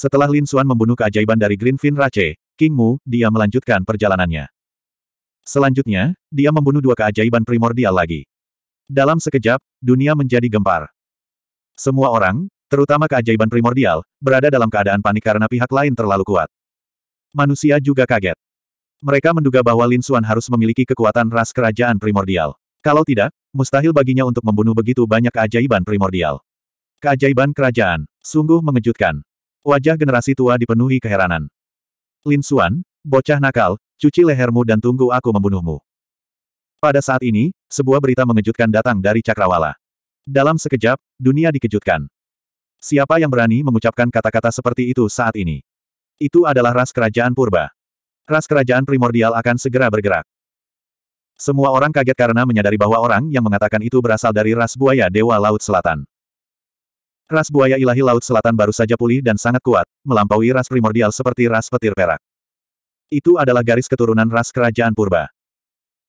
Setelah Lin Xuan membunuh keajaiban dari Greenfin Rache, King Mu, dia melanjutkan perjalanannya. Selanjutnya, dia membunuh dua keajaiban primordial lagi. Dalam sekejap, dunia menjadi gempar. Semua orang, terutama keajaiban primordial, berada dalam keadaan panik karena pihak lain terlalu kuat. Manusia juga kaget. Mereka menduga bahwa Lin Xuan harus memiliki kekuatan ras kerajaan primordial. Kalau tidak, mustahil baginya untuk membunuh begitu banyak keajaiban primordial. Keajaiban kerajaan, sungguh mengejutkan. Wajah generasi tua dipenuhi keheranan. Lin Xuan, bocah nakal, cuci lehermu dan tunggu aku membunuhmu. Pada saat ini, sebuah berita mengejutkan datang dari Cakrawala. Dalam sekejap, dunia dikejutkan. Siapa yang berani mengucapkan kata-kata seperti itu saat ini? Itu adalah ras kerajaan purba. Ras kerajaan primordial akan segera bergerak. Semua orang kaget karena menyadari bahwa orang yang mengatakan itu berasal dari ras buaya Dewa Laut Selatan. Ras buaya ilahi Laut Selatan baru saja pulih dan sangat kuat, melampaui ras primordial seperti ras petir perak. Itu adalah garis keturunan ras kerajaan purba.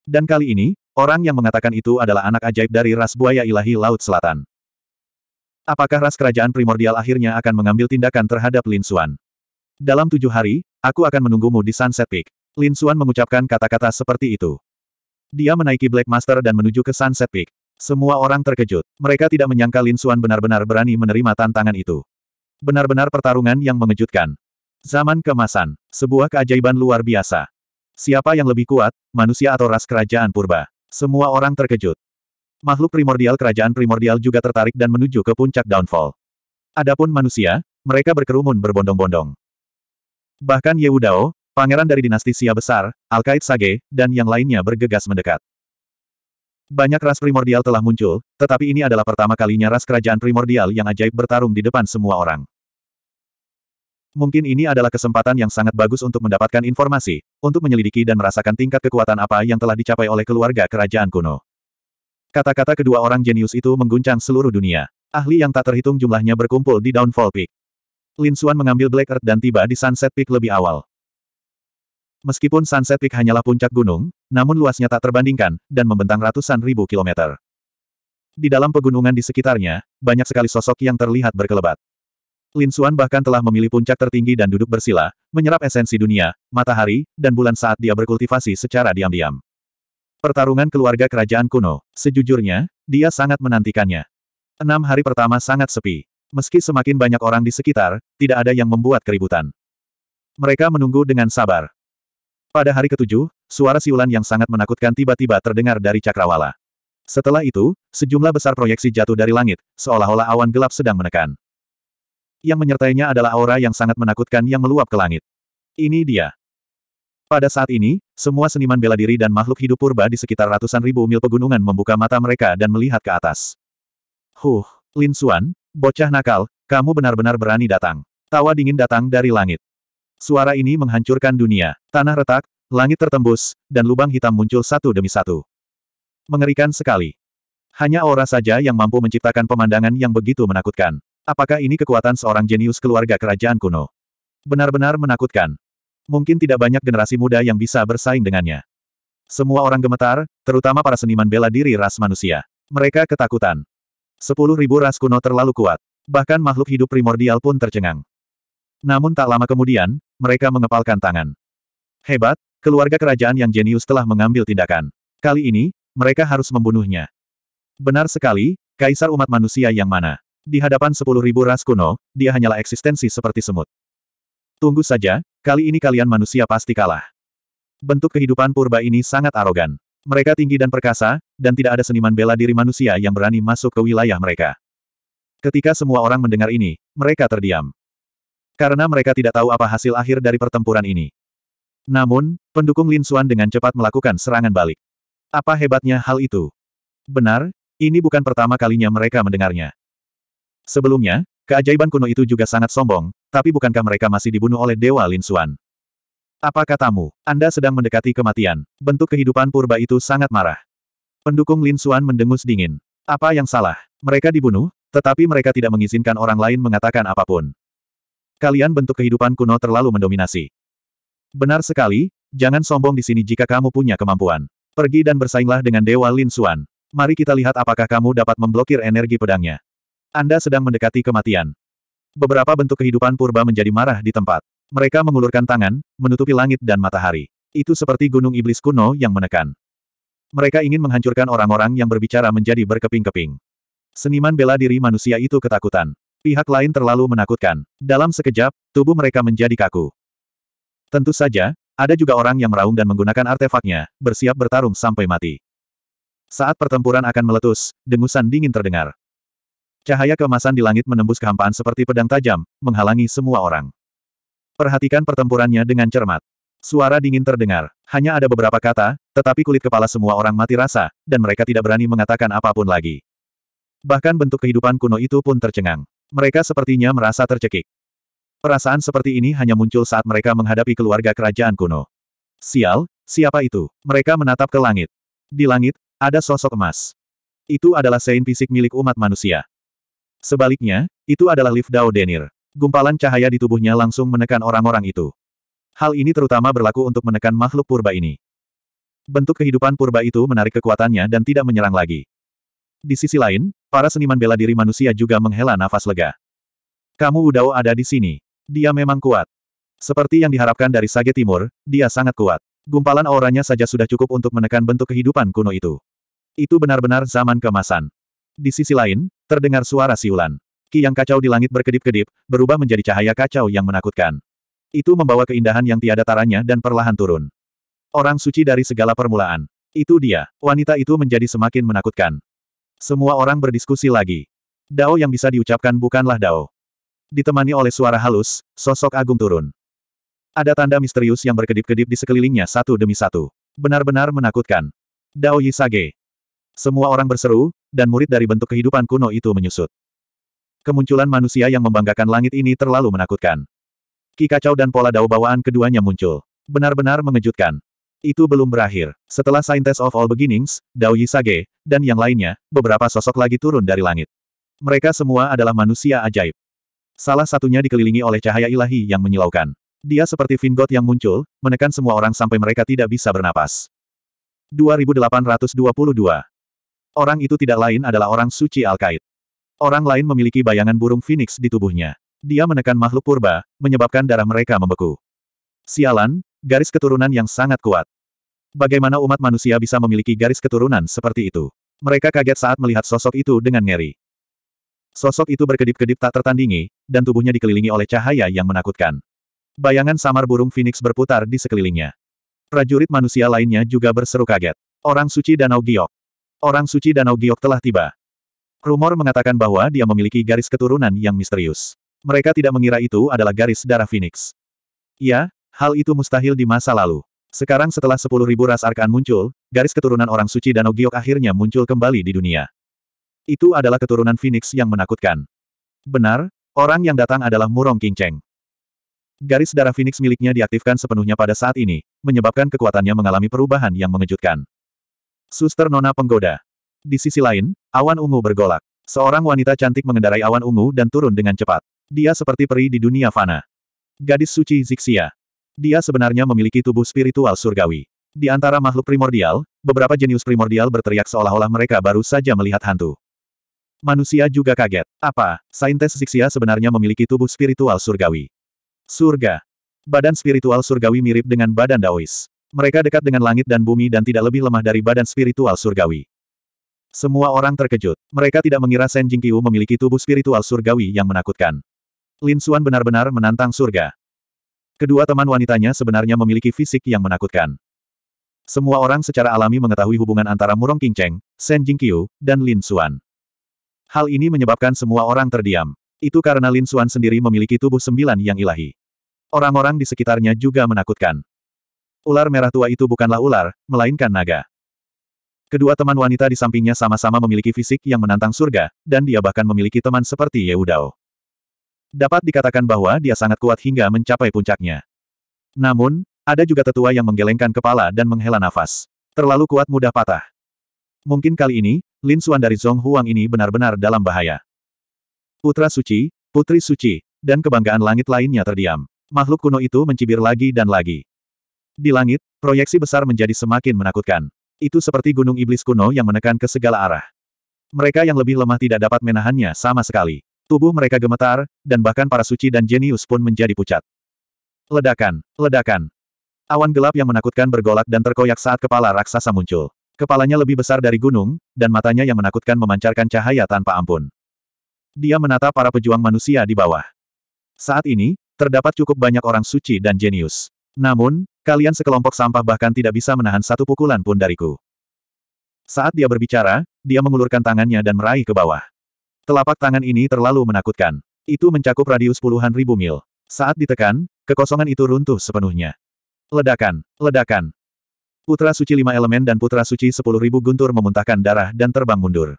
Dan kali ini, orang yang mengatakan itu adalah anak ajaib dari ras buaya ilahi Laut Selatan. Apakah ras kerajaan primordial akhirnya akan mengambil tindakan terhadap Lin Xuan? Dalam tujuh hari, aku akan menunggumu di Sunset Peak. Lin Xuan mengucapkan kata-kata seperti itu. Dia menaiki Black Master dan menuju ke Sunset Peak. Semua orang terkejut. Mereka tidak menyangka Lin Xuan benar-benar berani menerima tantangan itu. Benar-benar pertarungan yang mengejutkan. Zaman kemasan. Sebuah keajaiban luar biasa. Siapa yang lebih kuat, manusia atau ras kerajaan purba? Semua orang terkejut. Makhluk primordial kerajaan primordial juga tertarik dan menuju ke puncak downfall. Adapun manusia, mereka berkerumun berbondong-bondong. Bahkan Yeudao, pangeran dari dinasti Sia Besar, Alkait Sage, dan yang lainnya bergegas mendekat. Banyak ras primordial telah muncul, tetapi ini adalah pertama kalinya ras kerajaan primordial yang ajaib bertarung di depan semua orang. Mungkin ini adalah kesempatan yang sangat bagus untuk mendapatkan informasi, untuk menyelidiki dan merasakan tingkat kekuatan apa yang telah dicapai oleh keluarga kerajaan kuno. Kata-kata kedua orang jenius itu mengguncang seluruh dunia. Ahli yang tak terhitung jumlahnya berkumpul di Downfall Peak. Lin Xuan mengambil Black Earth dan tiba di Sunset Peak lebih awal. Meskipun Sunset Peak hanyalah puncak gunung, namun luasnya tak terbandingkan, dan membentang ratusan ribu kilometer. Di dalam pegunungan di sekitarnya, banyak sekali sosok yang terlihat berkelebat. Lin Xuan bahkan telah memilih puncak tertinggi dan duduk bersila, menyerap esensi dunia, matahari, dan bulan saat dia berkultivasi secara diam-diam. Pertarungan keluarga kerajaan kuno, sejujurnya, dia sangat menantikannya. Enam hari pertama sangat sepi. Meski semakin banyak orang di sekitar, tidak ada yang membuat keributan. Mereka menunggu dengan sabar. Pada hari ketujuh, suara siulan yang sangat menakutkan tiba-tiba terdengar dari cakrawala. Setelah itu, sejumlah besar proyeksi jatuh dari langit, seolah-olah awan gelap sedang menekan. Yang menyertainya adalah aura yang sangat menakutkan yang meluap ke langit. Ini dia. Pada saat ini, semua seniman bela diri dan makhluk hidup purba di sekitar ratusan ribu mil pegunungan membuka mata mereka dan melihat ke atas. Huh, Lin Xuan, bocah nakal, kamu benar-benar berani datang. Tawa dingin datang dari langit. Suara ini menghancurkan dunia. Tanah retak, Langit tertembus, dan lubang hitam muncul satu demi satu. Mengerikan sekali. Hanya aura saja yang mampu menciptakan pemandangan yang begitu menakutkan. Apakah ini kekuatan seorang jenius keluarga kerajaan kuno? Benar-benar menakutkan. Mungkin tidak banyak generasi muda yang bisa bersaing dengannya. Semua orang gemetar, terutama para seniman bela diri ras manusia. Mereka ketakutan. Sepuluh ribu ras kuno terlalu kuat. Bahkan makhluk hidup primordial pun tercengang. Namun tak lama kemudian, mereka mengepalkan tangan. Hebat, Keluarga kerajaan yang jenius telah mengambil tindakan. Kali ini, mereka harus membunuhnya. Benar sekali, kaisar umat manusia yang mana. Di hadapan sepuluh ribu ras kuno, dia hanyalah eksistensi seperti semut. Tunggu saja, kali ini kalian manusia pasti kalah. Bentuk kehidupan purba ini sangat arogan. Mereka tinggi dan perkasa, dan tidak ada seniman bela diri manusia yang berani masuk ke wilayah mereka. Ketika semua orang mendengar ini, mereka terdiam. Karena mereka tidak tahu apa hasil akhir dari pertempuran ini. Namun, pendukung Lin Xuan dengan cepat melakukan serangan balik. Apa hebatnya hal itu? Benar, ini bukan pertama kalinya mereka mendengarnya. Sebelumnya, keajaiban kuno itu juga sangat sombong, tapi bukankah mereka masih dibunuh oleh Dewa Lin Xuan? Apa katamu, Anda sedang mendekati kematian, bentuk kehidupan purba itu sangat marah. Pendukung Lin Xuan mendengus dingin. Apa yang salah? Mereka dibunuh, tetapi mereka tidak mengizinkan orang lain mengatakan apapun. Kalian bentuk kehidupan kuno terlalu mendominasi. Benar sekali, jangan sombong di sini jika kamu punya kemampuan. Pergi dan bersainglah dengan Dewa Lin Suan. Mari kita lihat apakah kamu dapat memblokir energi pedangnya. Anda sedang mendekati kematian. Beberapa bentuk kehidupan purba menjadi marah di tempat. Mereka mengulurkan tangan, menutupi langit dan matahari. Itu seperti gunung iblis kuno yang menekan. Mereka ingin menghancurkan orang-orang yang berbicara menjadi berkeping-keping. Seniman bela diri manusia itu ketakutan. Pihak lain terlalu menakutkan. Dalam sekejap, tubuh mereka menjadi kaku. Tentu saja, ada juga orang yang meraung dan menggunakan artefaknya, bersiap bertarung sampai mati. Saat pertempuran akan meletus, dengusan dingin terdengar. Cahaya kemasan di langit menembus kehampaan seperti pedang tajam, menghalangi semua orang. Perhatikan pertempurannya dengan cermat. Suara dingin terdengar. Hanya ada beberapa kata, tetapi kulit kepala semua orang mati rasa, dan mereka tidak berani mengatakan apapun lagi. Bahkan bentuk kehidupan kuno itu pun tercengang. Mereka sepertinya merasa tercekik. Perasaan seperti ini hanya muncul saat mereka menghadapi keluarga kerajaan kuno. Sial, siapa itu? Mereka menatap ke langit. Di langit, ada sosok emas. Itu adalah sein fisik milik umat manusia. Sebaliknya, itu adalah lift Dao Denir. Gumpalan cahaya di tubuhnya langsung menekan orang-orang itu. Hal ini terutama berlaku untuk menekan makhluk purba ini. Bentuk kehidupan purba itu menarik kekuatannya dan tidak menyerang lagi. Di sisi lain, para seniman bela diri manusia juga menghela nafas lega. Kamu Udao ada di sini. Dia memang kuat. Seperti yang diharapkan dari Sage Timur, dia sangat kuat. Gumpalan auranya saja sudah cukup untuk menekan bentuk kehidupan kuno itu. Itu benar-benar zaman kemasan. Di sisi lain, terdengar suara siulan. Ki yang kacau di langit berkedip-kedip, berubah menjadi cahaya kacau yang menakutkan. Itu membawa keindahan yang tiada taranya dan perlahan turun. Orang suci dari segala permulaan. Itu dia, wanita itu menjadi semakin menakutkan. Semua orang berdiskusi lagi. Dao yang bisa diucapkan bukanlah Dao ditemani oleh suara halus, sosok agung turun. Ada tanda misterius yang berkedip-kedip di sekelilingnya satu demi satu. Benar-benar menakutkan. Dao Yisage. Semua orang berseru, dan murid dari bentuk kehidupan kuno itu menyusut. Kemunculan manusia yang membanggakan langit ini terlalu menakutkan. Ki kacau dan pola dao bawaan keduanya muncul. Benar-benar mengejutkan. Itu belum berakhir. Setelah Scientist of All Beginnings, Dao Yisage, dan yang lainnya, beberapa sosok lagi turun dari langit. Mereka semua adalah manusia ajaib. Salah satunya dikelilingi oleh cahaya ilahi yang menyilaukan. Dia seperti Vingot yang muncul, menekan semua orang sampai mereka tidak bisa bernapas. 2822 Orang itu tidak lain adalah orang suci Al-Qaid. Orang lain memiliki bayangan burung phoenix di tubuhnya. Dia menekan makhluk purba, menyebabkan darah mereka membeku. Sialan, garis keturunan yang sangat kuat. Bagaimana umat manusia bisa memiliki garis keturunan seperti itu? Mereka kaget saat melihat sosok itu dengan ngeri. Sosok itu berkedip-kedip tak tertandingi, dan tubuhnya dikelilingi oleh cahaya yang menakutkan. Bayangan samar burung Phoenix berputar di sekelilingnya. Prajurit manusia lainnya juga berseru kaget. Orang suci Danau Giok. Orang suci Danau Giok telah tiba. Rumor mengatakan bahwa dia memiliki garis keturunan yang misterius. Mereka tidak mengira itu adalah garis darah Phoenix. Ya, hal itu mustahil di masa lalu. Sekarang setelah 10.000 ras arkan muncul, garis keturunan orang suci Danau Giok akhirnya muncul kembali di dunia. Itu adalah keturunan Phoenix yang menakutkan. Benar, orang yang datang adalah Murong King Cheng. Garis darah Phoenix miliknya diaktifkan sepenuhnya pada saat ini, menyebabkan kekuatannya mengalami perubahan yang mengejutkan. Suster Nona Penggoda. Di sisi lain, awan ungu bergolak. Seorang wanita cantik mengendarai awan ungu dan turun dengan cepat. Dia seperti peri di dunia fana. Gadis suci Zixia. Dia sebenarnya memiliki tubuh spiritual surgawi. Di antara makhluk primordial, beberapa jenius primordial berteriak seolah-olah mereka baru saja melihat hantu. Manusia juga kaget. Apa, saintes Zixia sebenarnya memiliki tubuh spiritual surgawi? Surga. Badan spiritual surgawi mirip dengan badan Daois. Mereka dekat dengan langit dan bumi dan tidak lebih lemah dari badan spiritual surgawi. Semua orang terkejut. Mereka tidak mengira Shen Jingqiu memiliki tubuh spiritual surgawi yang menakutkan. Lin Xuan benar-benar menantang surga. Kedua teman wanitanya sebenarnya memiliki fisik yang menakutkan. Semua orang secara alami mengetahui hubungan antara Murong Qingcheng, Shen Jingqiu, dan Lin Xuan. Hal ini menyebabkan semua orang terdiam. Itu karena Lin Xuan sendiri memiliki tubuh sembilan yang ilahi. Orang-orang di sekitarnya juga menakutkan. Ular merah tua itu bukanlah ular, melainkan naga. Kedua teman wanita di sampingnya sama-sama memiliki fisik yang menantang surga, dan dia bahkan memiliki teman seperti Yehudao. Dapat dikatakan bahwa dia sangat kuat hingga mencapai puncaknya. Namun, ada juga tetua yang menggelengkan kepala dan menghela nafas. Terlalu kuat mudah patah. Mungkin kali ini, Lin Suan dari Zhong Huang ini benar-benar dalam bahaya. Putra suci, putri suci, dan kebanggaan langit lainnya terdiam. Makhluk kuno itu mencibir lagi dan lagi. Di langit, proyeksi besar menjadi semakin menakutkan. Itu seperti gunung iblis kuno yang menekan ke segala arah. Mereka yang lebih lemah tidak dapat menahannya sama sekali. Tubuh mereka gemetar, dan bahkan para suci dan jenius pun menjadi pucat. Ledakan, ledakan. Awan gelap yang menakutkan bergolak dan terkoyak saat kepala raksasa muncul. Kepalanya lebih besar dari gunung, dan matanya yang menakutkan memancarkan cahaya tanpa ampun. Dia menata para pejuang manusia di bawah. Saat ini, terdapat cukup banyak orang suci dan jenius. Namun, kalian sekelompok sampah bahkan tidak bisa menahan satu pukulan pun dariku. Saat dia berbicara, dia mengulurkan tangannya dan meraih ke bawah. Telapak tangan ini terlalu menakutkan. Itu mencakup radius puluhan ribu mil. Saat ditekan, kekosongan itu runtuh sepenuhnya. Ledakan, ledakan, Putra Suci Lima Elemen dan Putra Suci Sepuluh Ribu Guntur memuntahkan darah dan terbang mundur.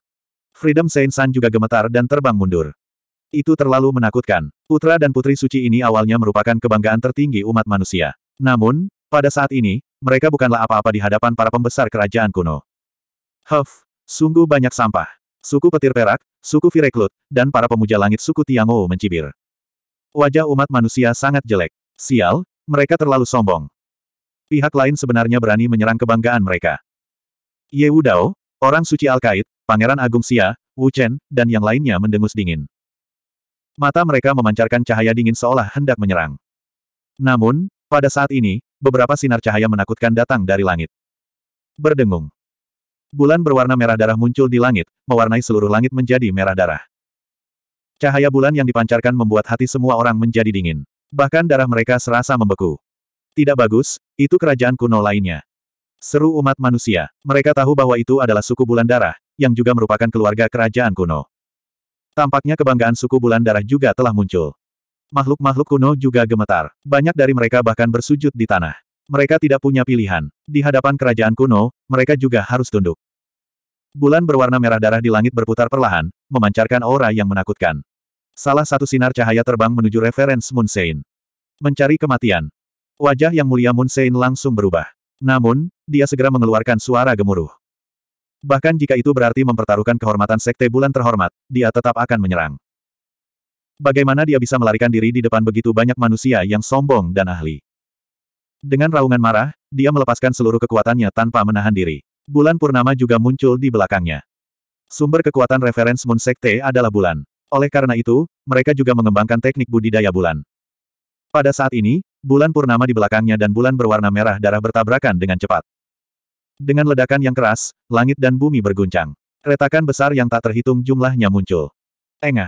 Freedom Saint San juga gemetar dan terbang mundur. Itu terlalu menakutkan. Putra dan Putri Suci ini awalnya merupakan kebanggaan tertinggi umat manusia. Namun, pada saat ini, mereka bukanlah apa-apa di hadapan para pembesar kerajaan kuno. Huff, sungguh banyak sampah. Suku Petir Perak, suku Fireklut, dan para pemuja langit suku Tiangou mencibir. Wajah umat manusia sangat jelek. Sial, mereka terlalu sombong pihak lain sebenarnya berani menyerang kebanggaan mereka. Ye Wu orang suci al kait Pangeran Agung Xia, Wu Chen, dan yang lainnya mendengus dingin. Mata mereka memancarkan cahaya dingin seolah hendak menyerang. Namun, pada saat ini, beberapa sinar cahaya menakutkan datang dari langit. Berdengung. Bulan berwarna merah darah muncul di langit, mewarnai seluruh langit menjadi merah darah. Cahaya bulan yang dipancarkan membuat hati semua orang menjadi dingin. Bahkan darah mereka serasa membeku. Tidak bagus, itu kerajaan kuno lainnya. Seru umat manusia. Mereka tahu bahwa itu adalah suku bulan darah, yang juga merupakan keluarga kerajaan kuno. Tampaknya kebanggaan suku bulan darah juga telah muncul. Makhluk-makhluk kuno juga gemetar. Banyak dari mereka bahkan bersujud di tanah. Mereka tidak punya pilihan. Di hadapan kerajaan kuno, mereka juga harus tunduk. Bulan berwarna merah darah di langit berputar perlahan, memancarkan aura yang menakutkan. Salah satu sinar cahaya terbang menuju Reference Moon Mencari kematian, Wajah yang mulia Moon Sein langsung berubah. Namun, dia segera mengeluarkan suara gemuruh. Bahkan jika itu berarti mempertaruhkan kehormatan Sekte Bulan terhormat, dia tetap akan menyerang. Bagaimana dia bisa melarikan diri di depan begitu banyak manusia yang sombong dan ahli? Dengan raungan marah, dia melepaskan seluruh kekuatannya tanpa menahan diri. Bulan Purnama juga muncul di belakangnya. Sumber kekuatan referensi Moon Sekte adalah bulan. Oleh karena itu, mereka juga mengembangkan teknik budidaya bulan. Pada saat ini, bulan purnama di belakangnya dan bulan berwarna merah darah bertabrakan dengan cepat. Dengan ledakan yang keras, langit dan bumi berguncang. Retakan besar yang tak terhitung jumlahnya muncul. Engah.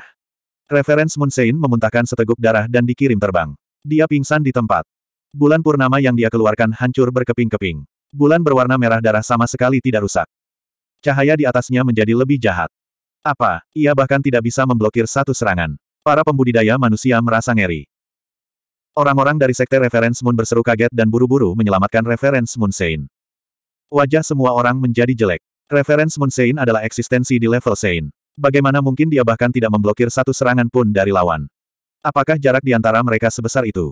Referens Munsein memuntahkan seteguk darah dan dikirim terbang. Dia pingsan di tempat. Bulan purnama yang dia keluarkan hancur berkeping-keping. Bulan berwarna merah darah sama sekali tidak rusak. Cahaya di atasnya menjadi lebih jahat. Apa, ia bahkan tidak bisa memblokir satu serangan. Para pembudidaya manusia merasa ngeri. Orang-orang dari sekte Reference Moon berseru kaget dan buru-buru menyelamatkan Reference Moon Sein. Wajah semua orang menjadi jelek. Reference Moon Sein adalah eksistensi di level Sein. Bagaimana mungkin dia bahkan tidak memblokir satu serangan pun dari lawan? Apakah jarak di antara mereka sebesar itu?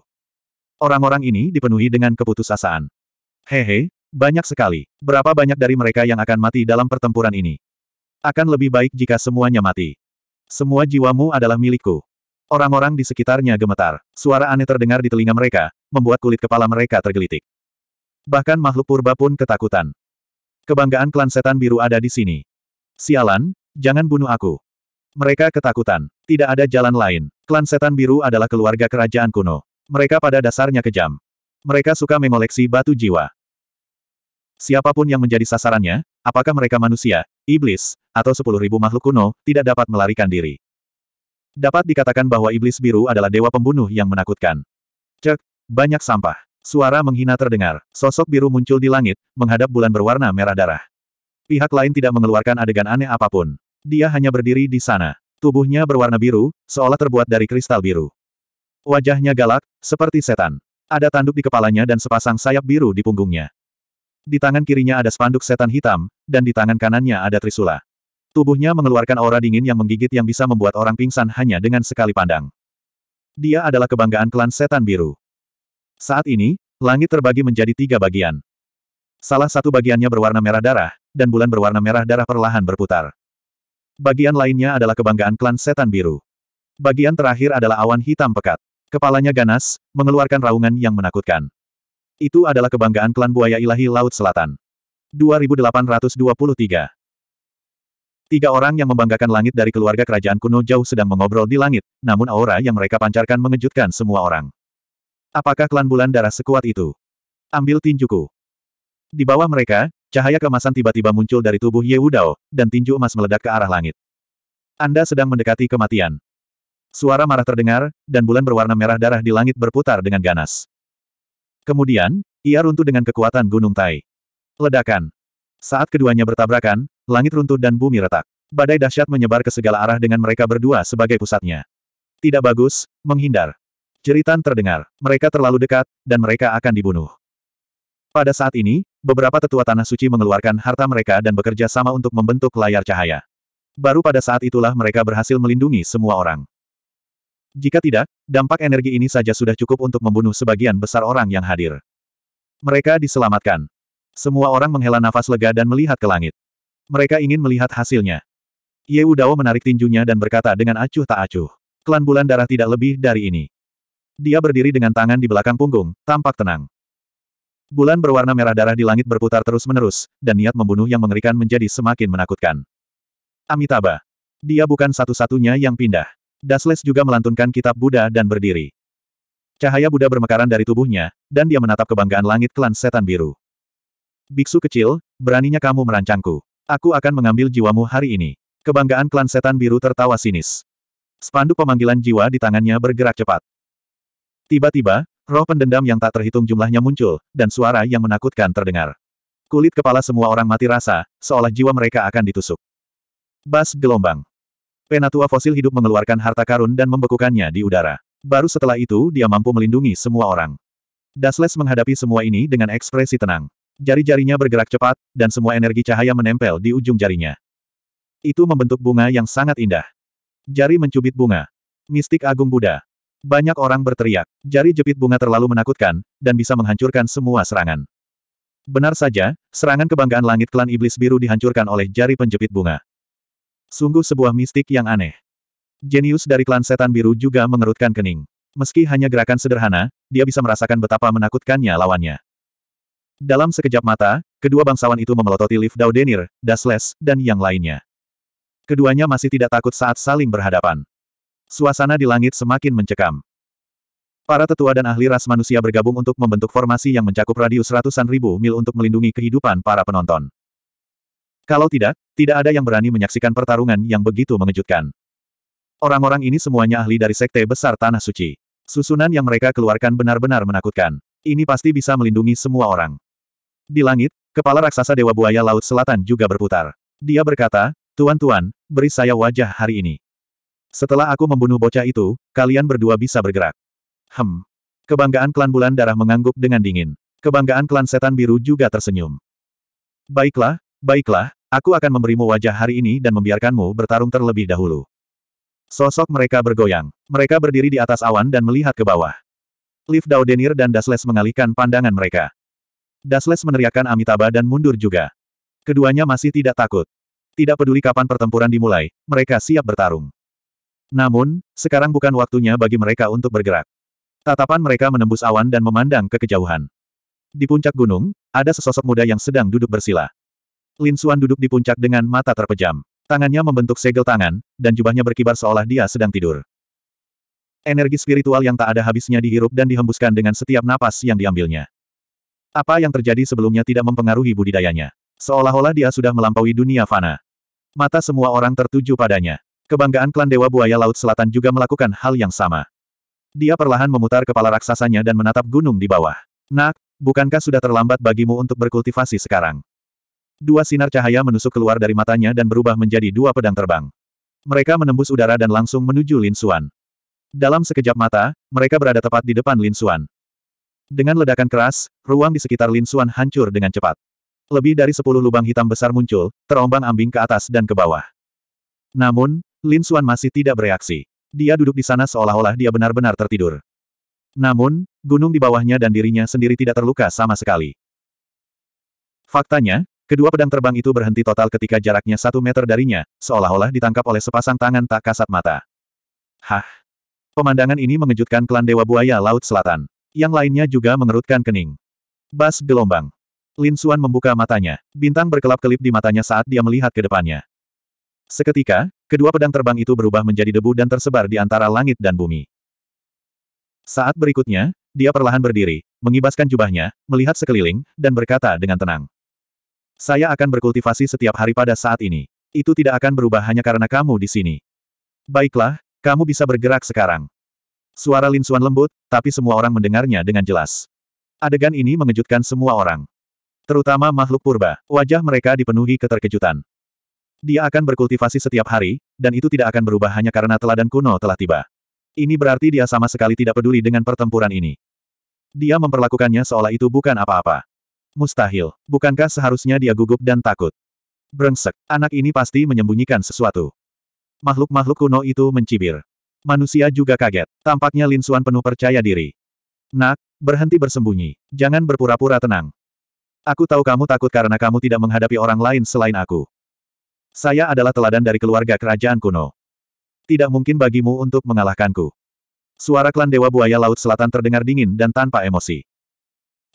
Orang-orang ini dipenuhi dengan keputusasaan. Hehe, banyak sekali. Berapa banyak dari mereka yang akan mati dalam pertempuran ini? Akan lebih baik jika semuanya mati. Semua jiwamu adalah milikku. Orang-orang di sekitarnya gemetar. Suara aneh terdengar di telinga mereka, membuat kulit kepala mereka tergelitik. Bahkan makhluk purba pun ketakutan. Kebanggaan klan setan biru ada di sini. Sialan, jangan bunuh aku. Mereka ketakutan. Tidak ada jalan lain. Klan setan biru adalah keluarga kerajaan kuno. Mereka pada dasarnya kejam. Mereka suka mengoleksi batu jiwa. Siapapun yang menjadi sasarannya, apakah mereka manusia, iblis, atau sepuluh ribu makhluk kuno, tidak dapat melarikan diri. Dapat dikatakan bahwa iblis biru adalah dewa pembunuh yang menakutkan. Cek, banyak sampah. Suara menghina terdengar. Sosok biru muncul di langit, menghadap bulan berwarna merah darah. Pihak lain tidak mengeluarkan adegan aneh apapun. Dia hanya berdiri di sana. Tubuhnya berwarna biru, seolah terbuat dari kristal biru. Wajahnya galak, seperti setan. Ada tanduk di kepalanya dan sepasang sayap biru di punggungnya. Di tangan kirinya ada spanduk setan hitam, dan di tangan kanannya ada trisula. Tubuhnya mengeluarkan aura dingin yang menggigit yang bisa membuat orang pingsan hanya dengan sekali pandang. Dia adalah kebanggaan klan setan biru. Saat ini, langit terbagi menjadi tiga bagian. Salah satu bagiannya berwarna merah darah, dan bulan berwarna merah darah perlahan berputar. Bagian lainnya adalah kebanggaan klan setan biru. Bagian terakhir adalah awan hitam pekat. Kepalanya ganas, mengeluarkan raungan yang menakutkan. Itu adalah kebanggaan klan buaya ilahi Laut Selatan. 2823 Tiga orang yang membanggakan langit dari keluarga kerajaan kuno jauh sedang mengobrol di langit, namun aura yang mereka pancarkan mengejutkan semua orang. Apakah klan bulan darah sekuat itu? Ambil tinjuku. Di bawah mereka, cahaya kemasan tiba-tiba muncul dari tubuh Ye Wudao, dan tinju emas meledak ke arah langit. Anda sedang mendekati kematian. Suara marah terdengar, dan bulan berwarna merah darah di langit berputar dengan ganas. Kemudian, ia runtuh dengan kekuatan gunung Tai. Ledakan. Saat keduanya bertabrakan, langit runtuh dan bumi retak. Badai dahsyat menyebar ke segala arah dengan mereka berdua sebagai pusatnya. Tidak bagus, menghindar. Jeritan terdengar, mereka terlalu dekat, dan mereka akan dibunuh. Pada saat ini, beberapa tetua Tanah Suci mengeluarkan harta mereka dan bekerja sama untuk membentuk layar cahaya. Baru pada saat itulah mereka berhasil melindungi semua orang. Jika tidak, dampak energi ini saja sudah cukup untuk membunuh sebagian besar orang yang hadir. Mereka diselamatkan. Semua orang menghela nafas lega dan melihat ke langit. Mereka ingin melihat hasilnya. Ye Udao menarik tinjunya dan berkata dengan acuh tak acuh. Klan bulan darah tidak lebih dari ini. Dia berdiri dengan tangan di belakang punggung, tampak tenang. Bulan berwarna merah darah di langit berputar terus-menerus, dan niat membunuh yang mengerikan menjadi semakin menakutkan. Amitabha. Dia bukan satu-satunya yang pindah. Dasles juga melantunkan kitab Buddha dan berdiri. Cahaya Buddha bermekaran dari tubuhnya, dan dia menatap kebanggaan langit klan setan biru. Biksu kecil, beraninya kamu merancangku. Aku akan mengambil jiwamu hari ini. Kebanggaan klan setan biru tertawa sinis. Spanduk pemanggilan jiwa di tangannya bergerak cepat. Tiba-tiba, roh pendendam yang tak terhitung jumlahnya muncul, dan suara yang menakutkan terdengar. Kulit kepala semua orang mati rasa, seolah jiwa mereka akan ditusuk. Bas gelombang. Penatua fosil hidup mengeluarkan harta karun dan membekukannya di udara. Baru setelah itu dia mampu melindungi semua orang. Dasles menghadapi semua ini dengan ekspresi tenang. Jari-jarinya bergerak cepat, dan semua energi cahaya menempel di ujung jarinya. Itu membentuk bunga yang sangat indah. Jari mencubit bunga. Mistik Agung Buddha. Banyak orang berteriak, jari jepit bunga terlalu menakutkan, dan bisa menghancurkan semua serangan. Benar saja, serangan kebanggaan langit klan iblis biru dihancurkan oleh jari penjepit bunga. Sungguh sebuah mistik yang aneh. Jenius dari klan setan biru juga mengerutkan kening. Meski hanya gerakan sederhana, dia bisa merasakan betapa menakutkannya lawannya. Dalam sekejap mata, kedua bangsawan itu memelototi Liv Daudenir, Dasles, dan yang lainnya. Keduanya masih tidak takut saat saling berhadapan. Suasana di langit semakin mencekam. Para tetua dan ahli ras manusia bergabung untuk membentuk formasi yang mencakup radius ratusan ribu mil untuk melindungi kehidupan para penonton. Kalau tidak, tidak ada yang berani menyaksikan pertarungan yang begitu mengejutkan. Orang-orang ini semuanya ahli dari sekte besar Tanah Suci. Susunan yang mereka keluarkan benar-benar menakutkan. Ini pasti bisa melindungi semua orang. Di langit, kepala raksasa Dewa Buaya Laut Selatan juga berputar. Dia berkata, Tuan-tuan, beri saya wajah hari ini. Setelah aku membunuh bocah itu, kalian berdua bisa bergerak. Hem. Kebanggaan klan bulan darah mengangguk dengan dingin. Kebanggaan klan setan biru juga tersenyum. Baiklah, baiklah, aku akan memberimu wajah hari ini dan membiarkanmu bertarung terlebih dahulu. Sosok mereka bergoyang. Mereka berdiri di atas awan dan melihat ke bawah. Liv Daudenir dan Dasles mengalihkan pandangan mereka. Dasles meneriakkan Amitabha dan mundur juga. Keduanya masih tidak takut. Tidak peduli kapan pertempuran dimulai, mereka siap bertarung. Namun, sekarang bukan waktunya bagi mereka untuk bergerak. Tatapan mereka menembus awan dan memandang ke kejauhan. Di puncak gunung, ada sesosok muda yang sedang duduk bersila. Lin Xuan duduk di puncak dengan mata terpejam. Tangannya membentuk segel tangan, dan jubahnya berkibar seolah dia sedang tidur. Energi spiritual yang tak ada habisnya dihirup dan dihembuskan dengan setiap napas yang diambilnya. Apa yang terjadi sebelumnya tidak mempengaruhi budidayanya. Seolah-olah dia sudah melampaui dunia fana. Mata semua orang tertuju padanya. Kebanggaan klan Dewa Buaya Laut Selatan juga melakukan hal yang sama. Dia perlahan memutar kepala raksasanya dan menatap gunung di bawah. Nak, bukankah sudah terlambat bagimu untuk berkultivasi sekarang? Dua sinar cahaya menusuk keluar dari matanya dan berubah menjadi dua pedang terbang. Mereka menembus udara dan langsung menuju Lin Xuan. Dalam sekejap mata, mereka berada tepat di depan Lin Xuan. Dengan ledakan keras, ruang di sekitar Lin Xuan hancur dengan cepat. Lebih dari sepuluh lubang hitam besar muncul, terombang-ambing ke atas dan ke bawah. Namun, Lin Xuan masih tidak bereaksi. Dia duduk di sana seolah-olah dia benar-benar tertidur. Namun, gunung di bawahnya dan dirinya sendiri tidak terluka sama sekali. Faktanya, kedua pedang terbang itu berhenti total ketika jaraknya satu meter darinya, seolah-olah ditangkap oleh sepasang tangan tak kasat mata. Hah! Pemandangan ini mengejutkan klan Dewa Buaya Laut Selatan. Yang lainnya juga mengerutkan kening. Bas gelombang. Lin Xuan membuka matanya. Bintang berkelap-kelip di matanya saat dia melihat ke depannya. Seketika, kedua pedang terbang itu berubah menjadi debu dan tersebar di antara langit dan bumi. Saat berikutnya, dia perlahan berdiri, mengibaskan jubahnya, melihat sekeliling, dan berkata dengan tenang. Saya akan berkultivasi setiap hari pada saat ini. Itu tidak akan berubah hanya karena kamu di sini. Baiklah, kamu bisa bergerak sekarang. Suara Lin Xuan lembut, tapi semua orang mendengarnya dengan jelas. Adegan ini mengejutkan semua orang. Terutama makhluk purba, wajah mereka dipenuhi keterkejutan. Dia akan berkultivasi setiap hari, dan itu tidak akan berubah hanya karena teladan kuno telah tiba. Ini berarti dia sama sekali tidak peduli dengan pertempuran ini. Dia memperlakukannya seolah itu bukan apa-apa. Mustahil, bukankah seharusnya dia gugup dan takut? Brengsek, anak ini pasti menyembunyikan sesuatu makhluk-makhluk kuno itu mencibir. Manusia juga kaget. Tampaknya Lin Xuan penuh percaya diri. Nak, berhenti bersembunyi. Jangan berpura-pura tenang. Aku tahu kamu takut karena kamu tidak menghadapi orang lain selain aku. Saya adalah teladan dari keluarga kerajaan kuno. Tidak mungkin bagimu untuk mengalahkanku. Suara klan Dewa Buaya Laut Selatan terdengar dingin dan tanpa emosi.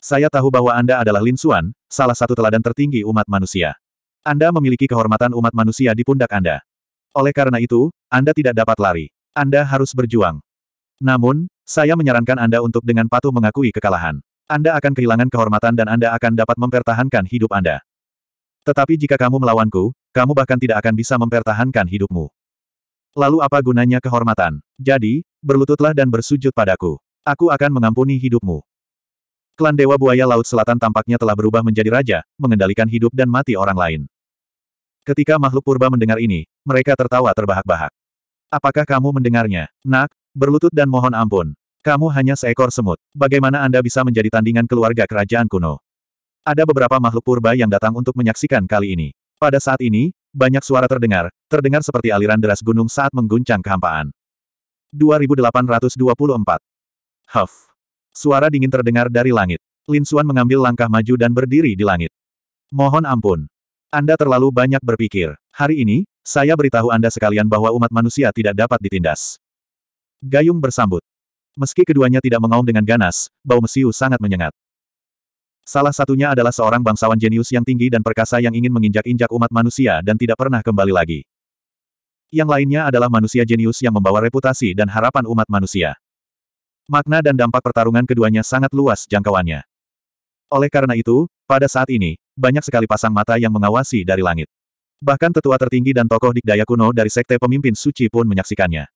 Saya tahu bahwa Anda adalah Lin Xuan, salah satu teladan tertinggi umat manusia. Anda memiliki kehormatan umat manusia di pundak Anda. Oleh karena itu, Anda tidak dapat lari. Anda harus berjuang. Namun, saya menyarankan Anda untuk dengan patuh mengakui kekalahan. Anda akan kehilangan kehormatan dan Anda akan dapat mempertahankan hidup Anda. Tetapi jika kamu melawanku, kamu bahkan tidak akan bisa mempertahankan hidupmu. Lalu apa gunanya kehormatan? Jadi, berlututlah dan bersujud padaku. Aku akan mengampuni hidupmu. Klan Dewa Buaya Laut Selatan tampaknya telah berubah menjadi raja, mengendalikan hidup dan mati orang lain. Ketika makhluk purba mendengar ini, mereka tertawa terbahak-bahak. Apakah kamu mendengarnya? Nak, berlutut dan mohon ampun. Kamu hanya seekor semut. Bagaimana Anda bisa menjadi tandingan keluarga kerajaan kuno? Ada beberapa makhluk purba yang datang untuk menyaksikan kali ini. Pada saat ini, banyak suara terdengar, terdengar seperti aliran deras gunung saat mengguncang kehampaan. 2824 Huff. Suara dingin terdengar dari langit. Lin Xuan mengambil langkah maju dan berdiri di langit. Mohon ampun. Anda terlalu banyak berpikir. Hari ini, saya beritahu Anda sekalian bahwa umat manusia tidak dapat ditindas. Gayung bersambut. Meski keduanya tidak mengaum dengan ganas, bau mesiu sangat menyengat. Salah satunya adalah seorang bangsawan jenius yang tinggi dan perkasa yang ingin menginjak-injak umat manusia dan tidak pernah kembali lagi. Yang lainnya adalah manusia jenius yang membawa reputasi dan harapan umat manusia. Makna dan dampak pertarungan keduanya sangat luas jangkauannya. Oleh karena itu, pada saat ini, banyak sekali pasang mata yang mengawasi dari langit. Bahkan tetua tertinggi dan tokoh dikdaya kuno dari sekte pemimpin suci pun menyaksikannya.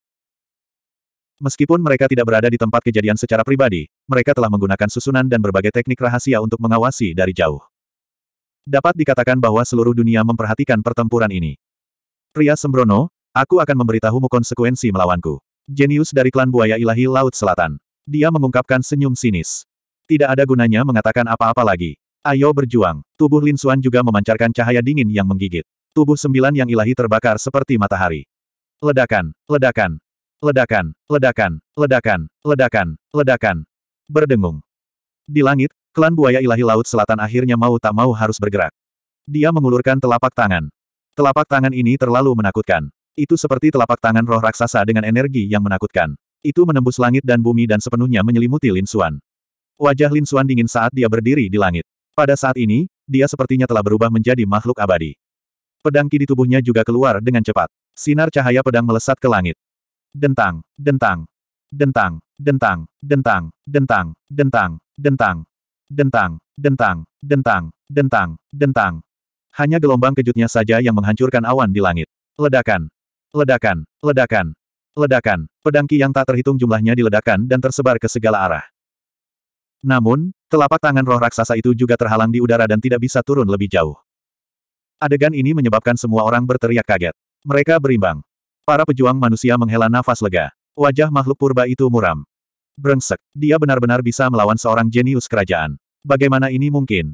Meskipun mereka tidak berada di tempat kejadian secara pribadi, mereka telah menggunakan susunan dan berbagai teknik rahasia untuk mengawasi dari jauh. Dapat dikatakan bahwa seluruh dunia memperhatikan pertempuran ini. Pria Sembrono, aku akan memberitahumu konsekuensi melawanku. Jenius dari klan buaya ilahi Laut Selatan. Dia mengungkapkan senyum sinis. Tidak ada gunanya mengatakan apa-apa lagi. Ayo berjuang. Tubuh Lin Xuan juga memancarkan cahaya dingin yang menggigit. Tubuh sembilan yang ilahi terbakar seperti matahari. Ledakan, ledakan, ledakan, ledakan, ledakan, ledakan, ledakan. Berdengung. Di langit, klan buaya ilahi laut selatan akhirnya mau tak mau harus bergerak. Dia mengulurkan telapak tangan. Telapak tangan ini terlalu menakutkan. Itu seperti telapak tangan roh raksasa dengan energi yang menakutkan. Itu menembus langit dan bumi dan sepenuhnya menyelimuti Lin Xuan. Wajah Lin Xuan dingin saat dia berdiri di langit. Pada saat ini, dia sepertinya telah berubah menjadi makhluk abadi. Pedang ki di tubuhnya juga keluar dengan cepat. Sinar cahaya pedang melesat ke langit. Dentang, dentang, dentang, dentang, dentang, dentang, dentang, dentang, dentang, dentang, dentang, dentang, dentang. Hanya gelombang kejutnya saja yang menghancurkan awan di langit. Ledakan, ledakan, ledakan, ledakan. Pedang ki yang tak terhitung jumlahnya diledakan dan tersebar ke segala arah. Namun, telapak tangan roh raksasa itu juga terhalang di udara dan tidak bisa turun lebih jauh. Adegan ini menyebabkan semua orang berteriak kaget. Mereka berimbang. Para pejuang manusia menghela nafas lega. Wajah makhluk purba itu muram. Brengsek, dia benar-benar bisa melawan seorang jenius kerajaan. Bagaimana ini mungkin?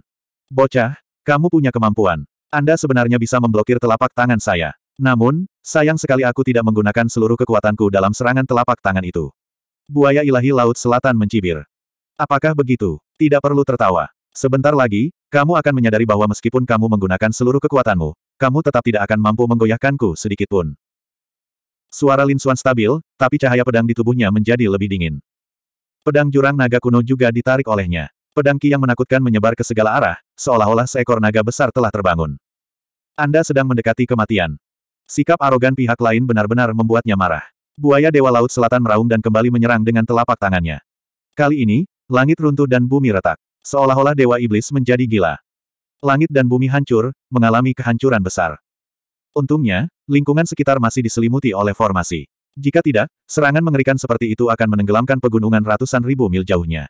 Bocah, kamu punya kemampuan. Anda sebenarnya bisa memblokir telapak tangan saya. Namun, sayang sekali aku tidak menggunakan seluruh kekuatanku dalam serangan telapak tangan itu. Buaya ilahi Laut Selatan mencibir. Apakah begitu? Tidak perlu tertawa. Sebentar lagi, kamu akan menyadari bahwa meskipun kamu menggunakan seluruh kekuatanmu, kamu tetap tidak akan mampu menggoyahkanku sedikitpun. Suara Lin Xuan stabil, tapi cahaya pedang di tubuhnya menjadi lebih dingin. Pedang jurang naga kuno juga ditarik olehnya. Pedang Ki yang menakutkan menyebar ke segala arah, seolah-olah seekor naga besar telah terbangun. Anda sedang mendekati kematian. Sikap arogan pihak lain benar-benar membuatnya marah. Buaya Dewa Laut Selatan meraung dan kembali menyerang dengan telapak tangannya. Kali ini, Langit runtuh dan bumi retak. Seolah-olah Dewa Iblis menjadi gila. Langit dan bumi hancur, mengalami kehancuran besar. Untungnya, lingkungan sekitar masih diselimuti oleh formasi. Jika tidak, serangan mengerikan seperti itu akan menenggelamkan pegunungan ratusan ribu mil jauhnya.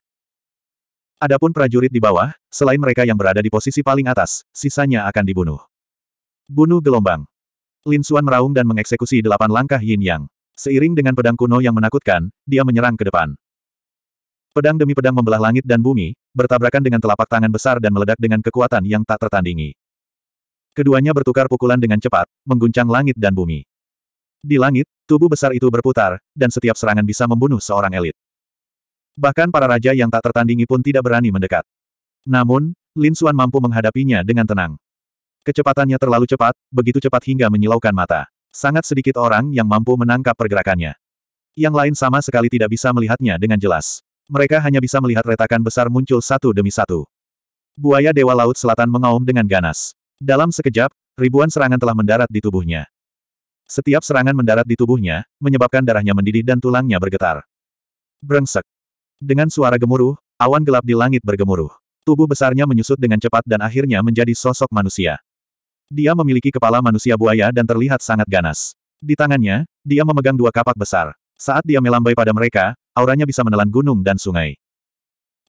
Adapun prajurit di bawah, selain mereka yang berada di posisi paling atas, sisanya akan dibunuh. Bunuh gelombang. Lin Suan meraung dan mengeksekusi delapan langkah yin yang. Seiring dengan pedang kuno yang menakutkan, dia menyerang ke depan. Pedang demi pedang membelah langit dan bumi, bertabrakan dengan telapak tangan besar dan meledak dengan kekuatan yang tak tertandingi. Keduanya bertukar pukulan dengan cepat, mengguncang langit dan bumi. Di langit, tubuh besar itu berputar, dan setiap serangan bisa membunuh seorang elit. Bahkan para raja yang tak tertandingi pun tidak berani mendekat. Namun, Lin Xuan mampu menghadapinya dengan tenang. Kecepatannya terlalu cepat, begitu cepat hingga menyilaukan mata. Sangat sedikit orang yang mampu menangkap pergerakannya. Yang lain sama sekali tidak bisa melihatnya dengan jelas. Mereka hanya bisa melihat retakan besar muncul satu demi satu. Buaya Dewa Laut Selatan mengaum dengan ganas. Dalam sekejap, ribuan serangan telah mendarat di tubuhnya. Setiap serangan mendarat di tubuhnya, menyebabkan darahnya mendidih dan tulangnya bergetar. Brengsek. Dengan suara gemuruh, awan gelap di langit bergemuruh. Tubuh besarnya menyusut dengan cepat dan akhirnya menjadi sosok manusia. Dia memiliki kepala manusia buaya dan terlihat sangat ganas. Di tangannya, dia memegang dua kapak besar. Saat dia melambai pada mereka, auranya bisa menelan gunung dan sungai.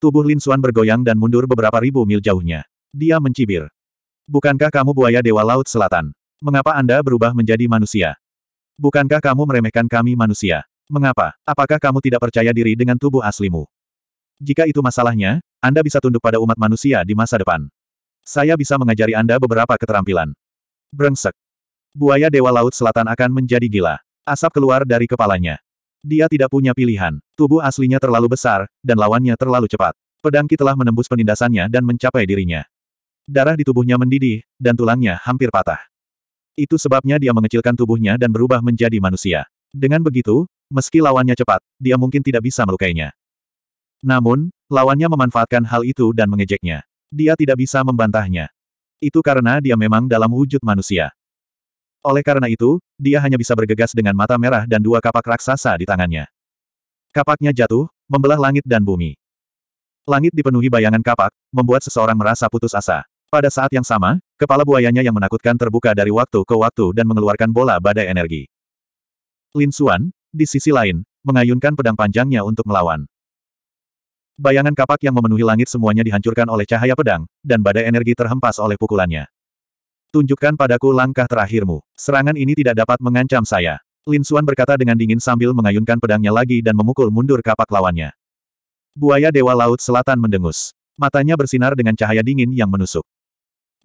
Tubuh Lin Suan bergoyang dan mundur beberapa ribu mil jauhnya. Dia mencibir. Bukankah kamu buaya Dewa Laut Selatan? Mengapa Anda berubah menjadi manusia? Bukankah kamu meremehkan kami manusia? Mengapa? Apakah kamu tidak percaya diri dengan tubuh aslimu? Jika itu masalahnya, Anda bisa tunduk pada umat manusia di masa depan. Saya bisa mengajari Anda beberapa keterampilan. Brengsek. Buaya Dewa Laut Selatan akan menjadi gila. Asap keluar dari kepalanya. Dia tidak punya pilihan. Tubuh aslinya terlalu besar, dan lawannya terlalu cepat. Pedang telah menembus penindasannya dan mencapai dirinya. Darah di tubuhnya mendidih, dan tulangnya hampir patah. Itu sebabnya dia mengecilkan tubuhnya dan berubah menjadi manusia. Dengan begitu, meski lawannya cepat, dia mungkin tidak bisa melukainya. Namun, lawannya memanfaatkan hal itu dan mengejeknya. Dia tidak bisa membantahnya. Itu karena dia memang dalam wujud manusia. Oleh karena itu, dia hanya bisa bergegas dengan mata merah dan dua kapak raksasa di tangannya. Kapaknya jatuh, membelah langit dan bumi. Langit dipenuhi bayangan kapak, membuat seseorang merasa putus asa. Pada saat yang sama, kepala buayanya yang menakutkan terbuka dari waktu ke waktu dan mengeluarkan bola badai energi. Lin Xuan, di sisi lain, mengayunkan pedang panjangnya untuk melawan. Bayangan kapak yang memenuhi langit semuanya dihancurkan oleh cahaya pedang, dan badai energi terhempas oleh pukulannya. Tunjukkan padaku langkah terakhirmu. Serangan ini tidak dapat mengancam saya. Lin Suan berkata dengan dingin sambil mengayunkan pedangnya lagi dan memukul mundur kapak lawannya. Buaya Dewa Laut Selatan mendengus. Matanya bersinar dengan cahaya dingin yang menusuk.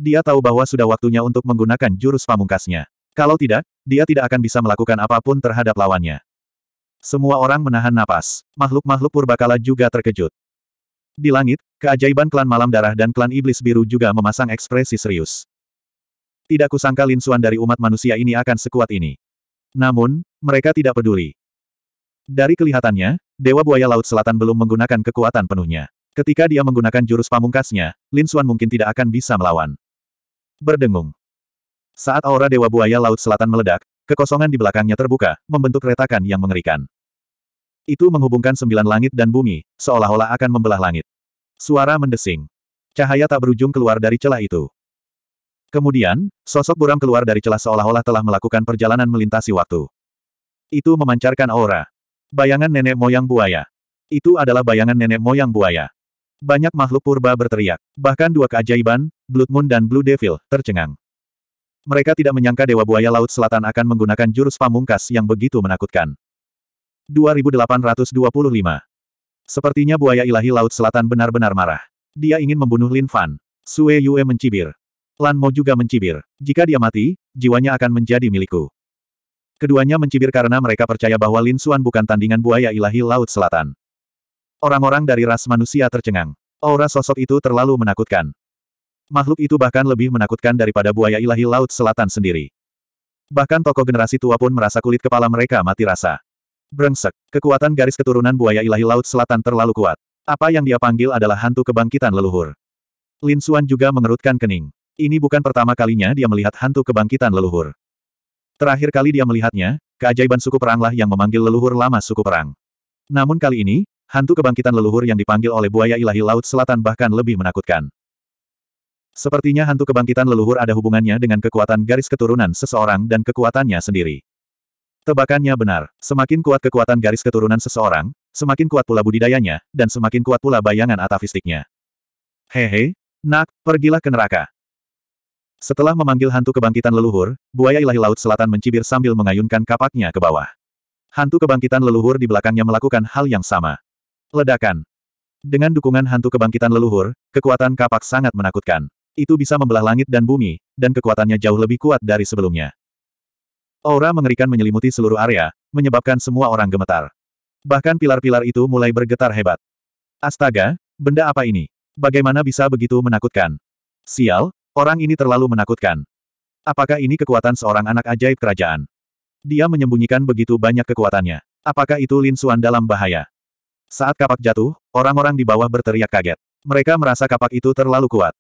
Dia tahu bahwa sudah waktunya untuk menggunakan jurus pamungkasnya. Kalau tidak, dia tidak akan bisa melakukan apapun terhadap lawannya. Semua orang menahan napas. Makhluk-makhluk purbakala juga terkejut. Di langit, keajaiban klan malam darah dan klan iblis biru juga memasang ekspresi serius. Tidak kusangka Lin Suan dari umat manusia ini akan sekuat ini. Namun, mereka tidak peduli. Dari kelihatannya, Dewa Buaya Laut Selatan belum menggunakan kekuatan penuhnya. Ketika dia menggunakan jurus pamungkasnya, Lin Suan mungkin tidak akan bisa melawan. Berdengung. Saat aura Dewa Buaya Laut Selatan meledak, kekosongan di belakangnya terbuka, membentuk retakan yang mengerikan. Itu menghubungkan sembilan langit dan bumi, seolah-olah akan membelah langit. Suara mendesing. Cahaya tak berujung keluar dari celah itu. Kemudian, sosok buram keluar dari celah seolah-olah telah melakukan perjalanan melintasi waktu. Itu memancarkan aura. Bayangan nenek moyang buaya. Itu adalah bayangan nenek moyang buaya. Banyak makhluk purba berteriak. Bahkan dua keajaiban, Blood Moon dan Blue Devil, tercengang. Mereka tidak menyangka Dewa Buaya Laut Selatan akan menggunakan jurus pamungkas yang begitu menakutkan. 2825 Sepertinya buaya ilahi Laut Selatan benar-benar marah. Dia ingin membunuh Lin Fan. Sue Yue mencibir. Lan Mo juga mencibir. Jika dia mati, jiwanya akan menjadi milikku. Keduanya mencibir karena mereka percaya bahwa Lin Xuan bukan tandingan buaya ilahi Laut Selatan. Orang-orang dari ras manusia tercengang. Aura sosok itu terlalu menakutkan. Makhluk itu bahkan lebih menakutkan daripada buaya ilahi Laut Selatan sendiri. Bahkan tokoh generasi tua pun merasa kulit kepala mereka mati rasa. Brengsek, kekuatan garis keturunan buaya ilahi Laut Selatan terlalu kuat. Apa yang dia panggil adalah hantu kebangkitan leluhur. Lin Xuan juga mengerutkan kening. Ini bukan pertama kalinya dia melihat hantu kebangkitan leluhur. Terakhir kali dia melihatnya, keajaiban suku peranglah yang memanggil leluhur lama suku perang. Namun kali ini, hantu kebangkitan leluhur yang dipanggil oleh buaya ilahi Laut Selatan bahkan lebih menakutkan. Sepertinya hantu kebangkitan leluhur ada hubungannya dengan kekuatan garis keturunan seseorang dan kekuatannya sendiri. Tebakannya benar, semakin kuat kekuatan garis keturunan seseorang, semakin kuat pula budidayanya, dan semakin kuat pula bayangan atavistiknya. Hehe, nak, pergilah ke neraka. Setelah memanggil hantu kebangkitan leluhur, buaya ilahi laut selatan mencibir sambil mengayunkan kapaknya ke bawah. Hantu kebangkitan leluhur di belakangnya melakukan hal yang sama. Ledakan. Dengan dukungan hantu kebangkitan leluhur, kekuatan kapak sangat menakutkan. Itu bisa membelah langit dan bumi, dan kekuatannya jauh lebih kuat dari sebelumnya. Aura mengerikan menyelimuti seluruh area, menyebabkan semua orang gemetar. Bahkan pilar-pilar itu mulai bergetar hebat. Astaga, benda apa ini? Bagaimana bisa begitu menakutkan? Sial, Orang ini terlalu menakutkan. Apakah ini kekuatan seorang anak ajaib kerajaan? Dia menyembunyikan begitu banyak kekuatannya. Apakah itu Lin Suan dalam bahaya? Saat kapak jatuh, orang-orang di bawah berteriak kaget. Mereka merasa kapak itu terlalu kuat.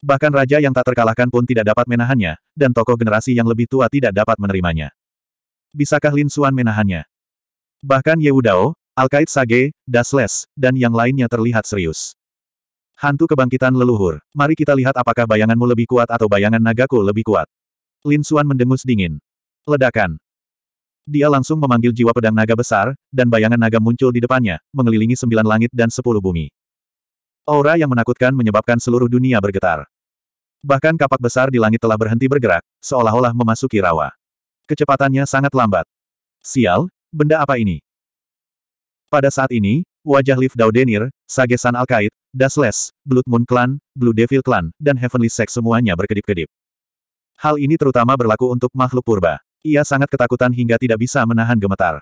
Bahkan raja yang tak terkalahkan pun tidak dapat menahannya, dan tokoh generasi yang lebih tua tidak dapat menerimanya. Bisakah Lin Suan menahannya? Bahkan Yehudao, Alkait Sage, Dasles, dan yang lainnya terlihat serius. Hantu kebangkitan leluhur, mari kita lihat apakah bayanganmu lebih kuat atau bayangan nagaku lebih kuat. Lin Xuan mendengus dingin. Ledakan. Dia langsung memanggil jiwa pedang naga besar, dan bayangan naga muncul di depannya, mengelilingi sembilan langit dan sepuluh bumi. Aura yang menakutkan menyebabkan seluruh dunia bergetar. Bahkan kapak besar di langit telah berhenti bergerak, seolah-olah memasuki rawa. Kecepatannya sangat lambat. Sial, benda apa ini? Pada saat ini, wajah Liv Daudenir, Sagesan Alkait, Dasles, Blood Moon Clan, Blue Devil Clan, dan Heavenly Sex semuanya berkedip-kedip. Hal ini terutama berlaku untuk makhluk purba. Ia sangat ketakutan hingga tidak bisa menahan gemetar.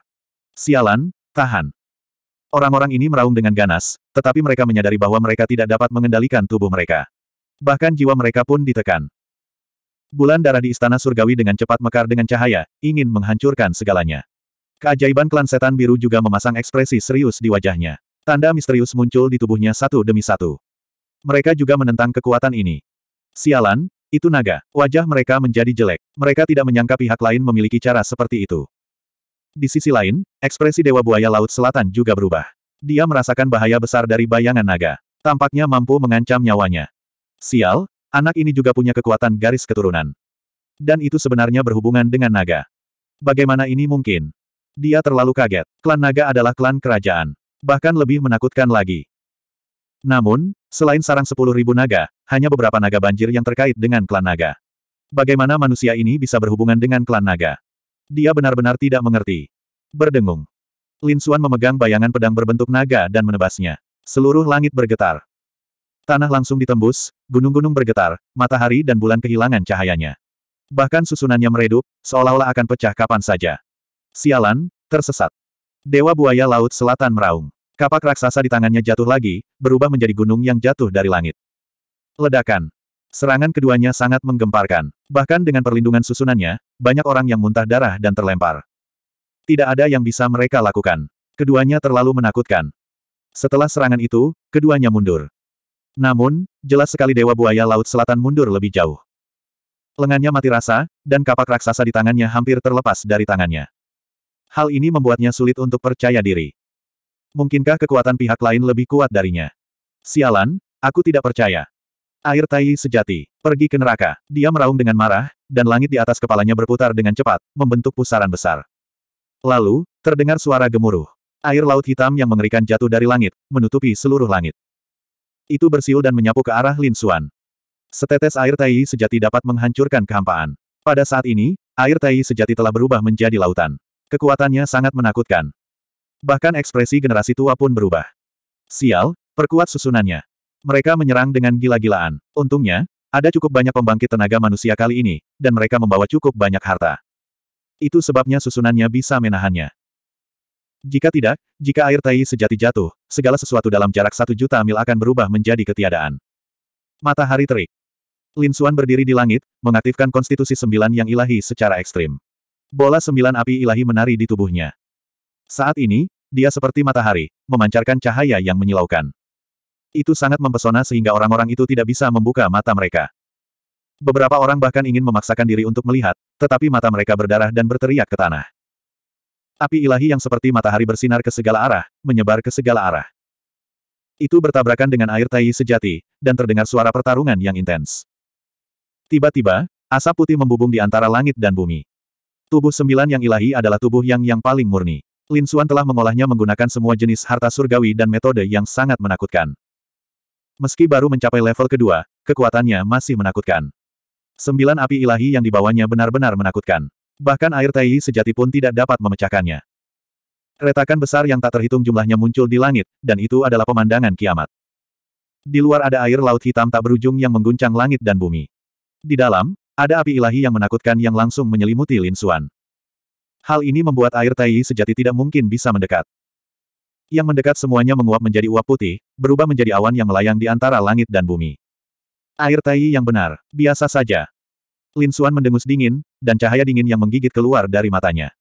Sialan, tahan. Orang-orang ini meraung dengan ganas, tetapi mereka menyadari bahwa mereka tidak dapat mengendalikan tubuh mereka. Bahkan jiwa mereka pun ditekan. Bulan darah di istana surgawi dengan cepat mekar dengan cahaya, ingin menghancurkan segalanya. Keajaiban klan setan biru juga memasang ekspresi serius di wajahnya. Tanda misterius muncul di tubuhnya satu demi satu. Mereka juga menentang kekuatan ini. Sialan, itu naga. Wajah mereka menjadi jelek. Mereka tidak menyangka pihak lain memiliki cara seperti itu. Di sisi lain, ekspresi Dewa Buaya Laut Selatan juga berubah. Dia merasakan bahaya besar dari bayangan naga. Tampaknya mampu mengancam nyawanya. Sial, anak ini juga punya kekuatan garis keturunan. Dan itu sebenarnya berhubungan dengan naga. Bagaimana ini mungkin? Dia terlalu kaget. Klan naga adalah klan kerajaan. Bahkan lebih menakutkan lagi. Namun, selain sarang sepuluh ribu naga, hanya beberapa naga banjir yang terkait dengan klan naga. Bagaimana manusia ini bisa berhubungan dengan klan naga? Dia benar-benar tidak mengerti. Berdengung. Lin Xuan memegang bayangan pedang berbentuk naga dan menebasnya. Seluruh langit bergetar. Tanah langsung ditembus, gunung-gunung bergetar, matahari dan bulan kehilangan cahayanya. Bahkan susunannya meredup, seolah-olah akan pecah kapan saja. Sialan, tersesat. Dewa buaya laut selatan meraung. Kapak raksasa di tangannya jatuh lagi, berubah menjadi gunung yang jatuh dari langit. Ledakan. Serangan keduanya sangat menggemparkan. Bahkan dengan perlindungan susunannya, banyak orang yang muntah darah dan terlempar. Tidak ada yang bisa mereka lakukan. Keduanya terlalu menakutkan. Setelah serangan itu, keduanya mundur. Namun, jelas sekali Dewa Buaya Laut Selatan mundur lebih jauh. Lengannya mati rasa, dan kapak raksasa di tangannya hampir terlepas dari tangannya. Hal ini membuatnya sulit untuk percaya diri. Mungkinkah kekuatan pihak lain lebih kuat darinya? Sialan, aku tidak percaya. Air tai sejati, pergi ke neraka. Dia meraung dengan marah, dan langit di atas kepalanya berputar dengan cepat, membentuk pusaran besar. Lalu, terdengar suara gemuruh. Air laut hitam yang mengerikan jatuh dari langit, menutupi seluruh langit. Itu bersiul dan menyapu ke arah Lin Xuan. Setetes air tai sejati dapat menghancurkan kehampaan. Pada saat ini, air tai sejati telah berubah menjadi lautan. Kekuatannya sangat menakutkan. Bahkan ekspresi generasi tua pun berubah. Sial, perkuat susunannya. Mereka menyerang dengan gila-gilaan. Untungnya, ada cukup banyak pembangkit tenaga manusia kali ini, dan mereka membawa cukup banyak harta. Itu sebabnya susunannya bisa menahannya. Jika tidak, jika air tai sejati jatuh, segala sesuatu dalam jarak satu juta mil akan berubah menjadi ketiadaan. Matahari terik. Lin Suan berdiri di langit, mengaktifkan konstitusi sembilan yang ilahi secara ekstrim. Bola sembilan api ilahi menari di tubuhnya. Saat ini, dia seperti matahari, memancarkan cahaya yang menyilaukan. Itu sangat mempesona sehingga orang-orang itu tidak bisa membuka mata mereka. Beberapa orang bahkan ingin memaksakan diri untuk melihat, tetapi mata mereka berdarah dan berteriak ke tanah. Api ilahi yang seperti matahari bersinar ke segala arah, menyebar ke segala arah. Itu bertabrakan dengan air tai sejati, dan terdengar suara pertarungan yang intens. Tiba-tiba, asap putih membubung di antara langit dan bumi. Tubuh sembilan yang ilahi adalah tubuh yang yang paling murni. Lin Suan telah mengolahnya menggunakan semua jenis harta surgawi dan metode yang sangat menakutkan. Meski baru mencapai level kedua, kekuatannya masih menakutkan. Sembilan api ilahi yang dibawanya benar-benar menakutkan. Bahkan air tai sejati pun tidak dapat memecahkannya. Retakan besar yang tak terhitung jumlahnya muncul di langit, dan itu adalah pemandangan kiamat. Di luar ada air laut hitam tak berujung yang mengguncang langit dan bumi. Di dalam, ada api ilahi yang menakutkan yang langsung menyelimuti Lin Xuan. Hal ini membuat air tai sejati tidak mungkin bisa mendekat. Yang mendekat semuanya menguap menjadi uap putih, berubah menjadi awan yang melayang di antara langit dan bumi. Air tai yang benar, biasa saja. Lin Xuan mendengus dingin, dan cahaya dingin yang menggigit keluar dari matanya.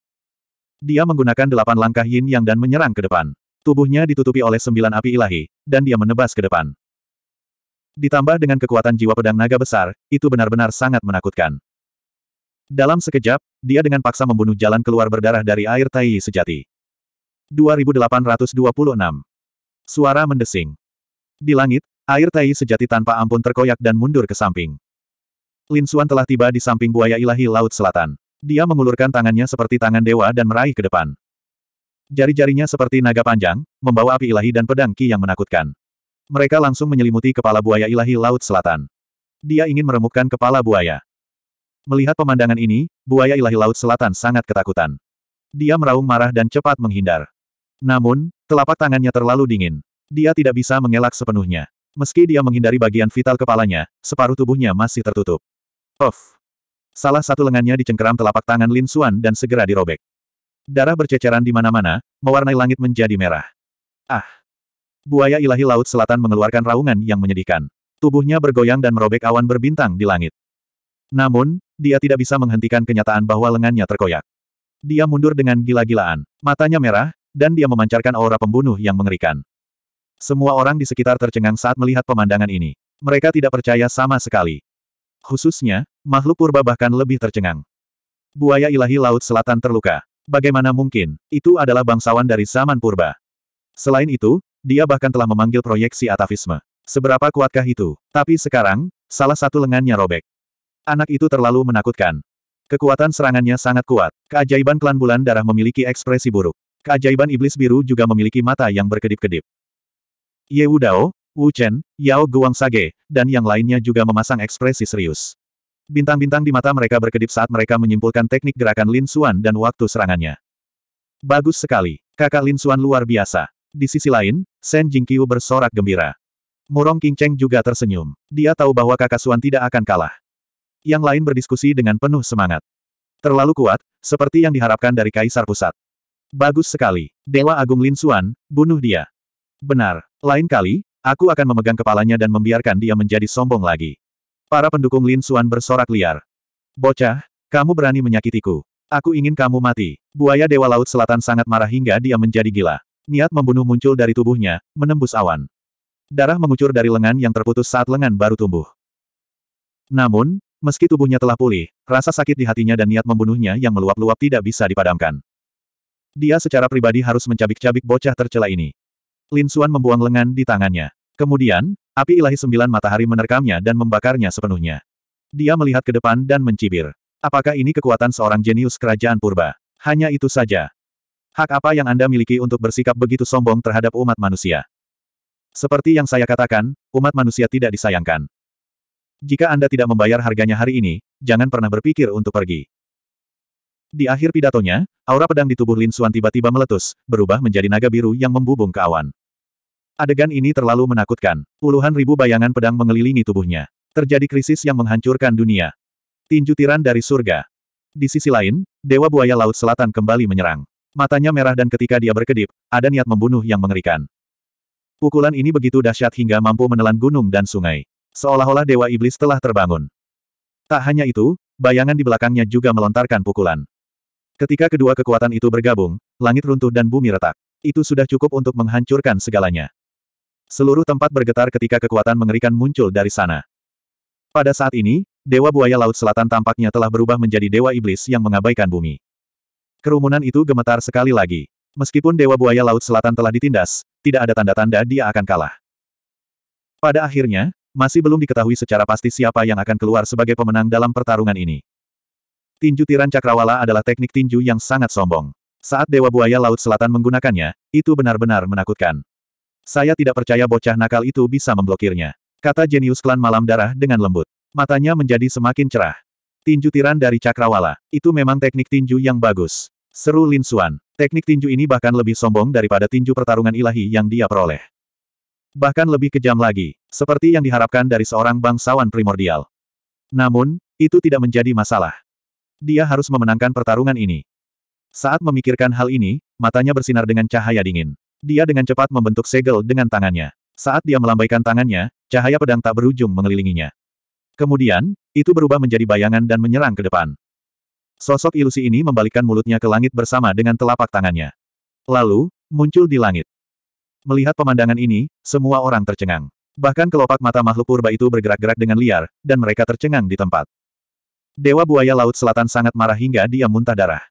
Dia menggunakan delapan langkah yin yang dan menyerang ke depan. Tubuhnya ditutupi oleh sembilan api ilahi, dan dia menebas ke depan. Ditambah dengan kekuatan jiwa pedang naga besar, itu benar-benar sangat menakutkan. Dalam sekejap, dia dengan paksa membunuh jalan keluar berdarah dari air tai sejati. 2826. Suara mendesing. Di langit, air tai sejati tanpa ampun terkoyak dan mundur ke samping. Lin Suan telah tiba di samping buaya ilahi Laut Selatan. Dia mengulurkan tangannya seperti tangan dewa dan meraih ke depan. Jari-jarinya seperti naga panjang, membawa api ilahi dan pedang ki yang menakutkan. Mereka langsung menyelimuti kepala buaya ilahi Laut Selatan. Dia ingin meremukkan kepala buaya. Melihat pemandangan ini, buaya ilahi Laut Selatan sangat ketakutan. Dia meraung marah dan cepat menghindar. Namun, telapak tangannya terlalu dingin. Dia tidak bisa mengelak sepenuhnya. Meski dia menghindari bagian vital kepalanya, separuh tubuhnya masih tertutup. Of! Salah satu lengannya dicengkeram telapak tangan Lin Xuan dan segera dirobek. Darah berceceran di mana-mana, mewarnai langit menjadi merah. Ah! Buaya ilahi Laut Selatan mengeluarkan raungan yang menyedihkan. Tubuhnya bergoyang dan merobek awan berbintang di langit. Namun, dia tidak bisa menghentikan kenyataan bahwa lengannya terkoyak. Dia mundur dengan gila-gilaan. Matanya merah, dan dia memancarkan aura pembunuh yang mengerikan. Semua orang di sekitar tercengang saat melihat pemandangan ini. Mereka tidak percaya sama sekali. Khususnya, makhluk purba bahkan lebih tercengang. Buaya ilahi Laut Selatan terluka. Bagaimana mungkin? Itu adalah bangsawan dari zaman purba. Selain itu, dia bahkan telah memanggil proyeksi atavisme. Seberapa kuatkah itu? Tapi sekarang, salah satu lengannya robek. Anak itu terlalu menakutkan. Kekuatan serangannya sangat kuat. Keajaiban klan bulan darah memiliki ekspresi buruk. Keajaiban iblis biru juga memiliki mata yang berkedip-kedip. Ye Wu Wu Chen, Yao Guang Sage, dan yang lainnya juga memasang ekspresi serius. Bintang-bintang di mata mereka berkedip saat mereka menyimpulkan teknik gerakan Lin Xuan dan waktu serangannya. Bagus sekali, kakak Lin Xuan luar biasa. Di sisi lain, Shen Jingqiu bersorak gembira. Murong Qingcheng juga tersenyum. Dia tahu bahwa kakak Suan tidak akan kalah. Yang lain berdiskusi dengan penuh semangat. Terlalu kuat, seperti yang diharapkan dari Kaisar Pusat. Bagus sekali. Dewa Agung Lin Suan, bunuh dia. Benar. Lain kali, aku akan memegang kepalanya dan membiarkan dia menjadi sombong lagi. Para pendukung Lin Suan bersorak liar. Bocah, kamu berani menyakitiku. Aku ingin kamu mati. Buaya Dewa Laut Selatan sangat marah hingga dia menjadi gila. Niat membunuh muncul dari tubuhnya, menembus awan. Darah mengucur dari lengan yang terputus saat lengan baru tumbuh. Namun, meski tubuhnya telah pulih, rasa sakit di hatinya dan niat membunuhnya yang meluap-luap tidak bisa dipadamkan. Dia secara pribadi harus mencabik-cabik bocah tercela ini. Lin Suan membuang lengan di tangannya. Kemudian, api ilahi sembilan matahari menerkamnya dan membakarnya sepenuhnya. Dia melihat ke depan dan mencibir. Apakah ini kekuatan seorang jenius kerajaan purba? Hanya itu saja. Hak apa yang Anda miliki untuk bersikap begitu sombong terhadap umat manusia? Seperti yang saya katakan, umat manusia tidak disayangkan. Jika Anda tidak membayar harganya hari ini, jangan pernah berpikir untuk pergi. Di akhir pidatonya, aura pedang di tubuh Lin Xuan tiba-tiba meletus, berubah menjadi naga biru yang membubung ke awan. Adegan ini terlalu menakutkan. Puluhan ribu bayangan pedang mengelilingi tubuhnya. Terjadi krisis yang menghancurkan dunia. Tinju tiran dari surga. Di sisi lain, Dewa Buaya Laut Selatan kembali menyerang. Matanya merah dan ketika dia berkedip, ada niat membunuh yang mengerikan. Pukulan ini begitu dahsyat hingga mampu menelan gunung dan sungai. Seolah-olah Dewa Iblis telah terbangun. Tak hanya itu, bayangan di belakangnya juga melontarkan pukulan. Ketika kedua kekuatan itu bergabung, langit runtuh dan bumi retak. Itu sudah cukup untuk menghancurkan segalanya. Seluruh tempat bergetar ketika kekuatan mengerikan muncul dari sana. Pada saat ini, Dewa Buaya Laut Selatan tampaknya telah berubah menjadi Dewa Iblis yang mengabaikan bumi. Kerumunan itu gemetar sekali lagi. Meskipun Dewa Buaya Laut Selatan telah ditindas, tidak ada tanda-tanda dia akan kalah. Pada akhirnya, masih belum diketahui secara pasti siapa yang akan keluar sebagai pemenang dalam pertarungan ini. Tinju tiran cakrawala adalah teknik tinju yang sangat sombong. Saat Dewa Buaya Laut Selatan menggunakannya, itu benar-benar menakutkan. Saya tidak percaya bocah nakal itu bisa memblokirnya. Kata jenius klan malam darah dengan lembut. Matanya menjadi semakin cerah. Tinju tiran dari cakrawala, itu memang teknik tinju yang bagus. Seru Lin Xuan. Teknik tinju ini bahkan lebih sombong daripada tinju pertarungan ilahi yang dia peroleh. Bahkan lebih kejam lagi, seperti yang diharapkan dari seorang bangsawan primordial. Namun, itu tidak menjadi masalah. Dia harus memenangkan pertarungan ini. Saat memikirkan hal ini, matanya bersinar dengan cahaya dingin. Dia dengan cepat membentuk segel dengan tangannya. Saat dia melambaikan tangannya, cahaya pedang tak berujung mengelilinginya. Kemudian, itu berubah menjadi bayangan dan menyerang ke depan. Sosok ilusi ini membalikkan mulutnya ke langit bersama dengan telapak tangannya. Lalu, muncul di langit. Melihat pemandangan ini, semua orang tercengang. Bahkan kelopak mata makhluk purba itu bergerak-gerak dengan liar, dan mereka tercengang di tempat. Dewa buaya laut selatan sangat marah hingga dia muntah darah.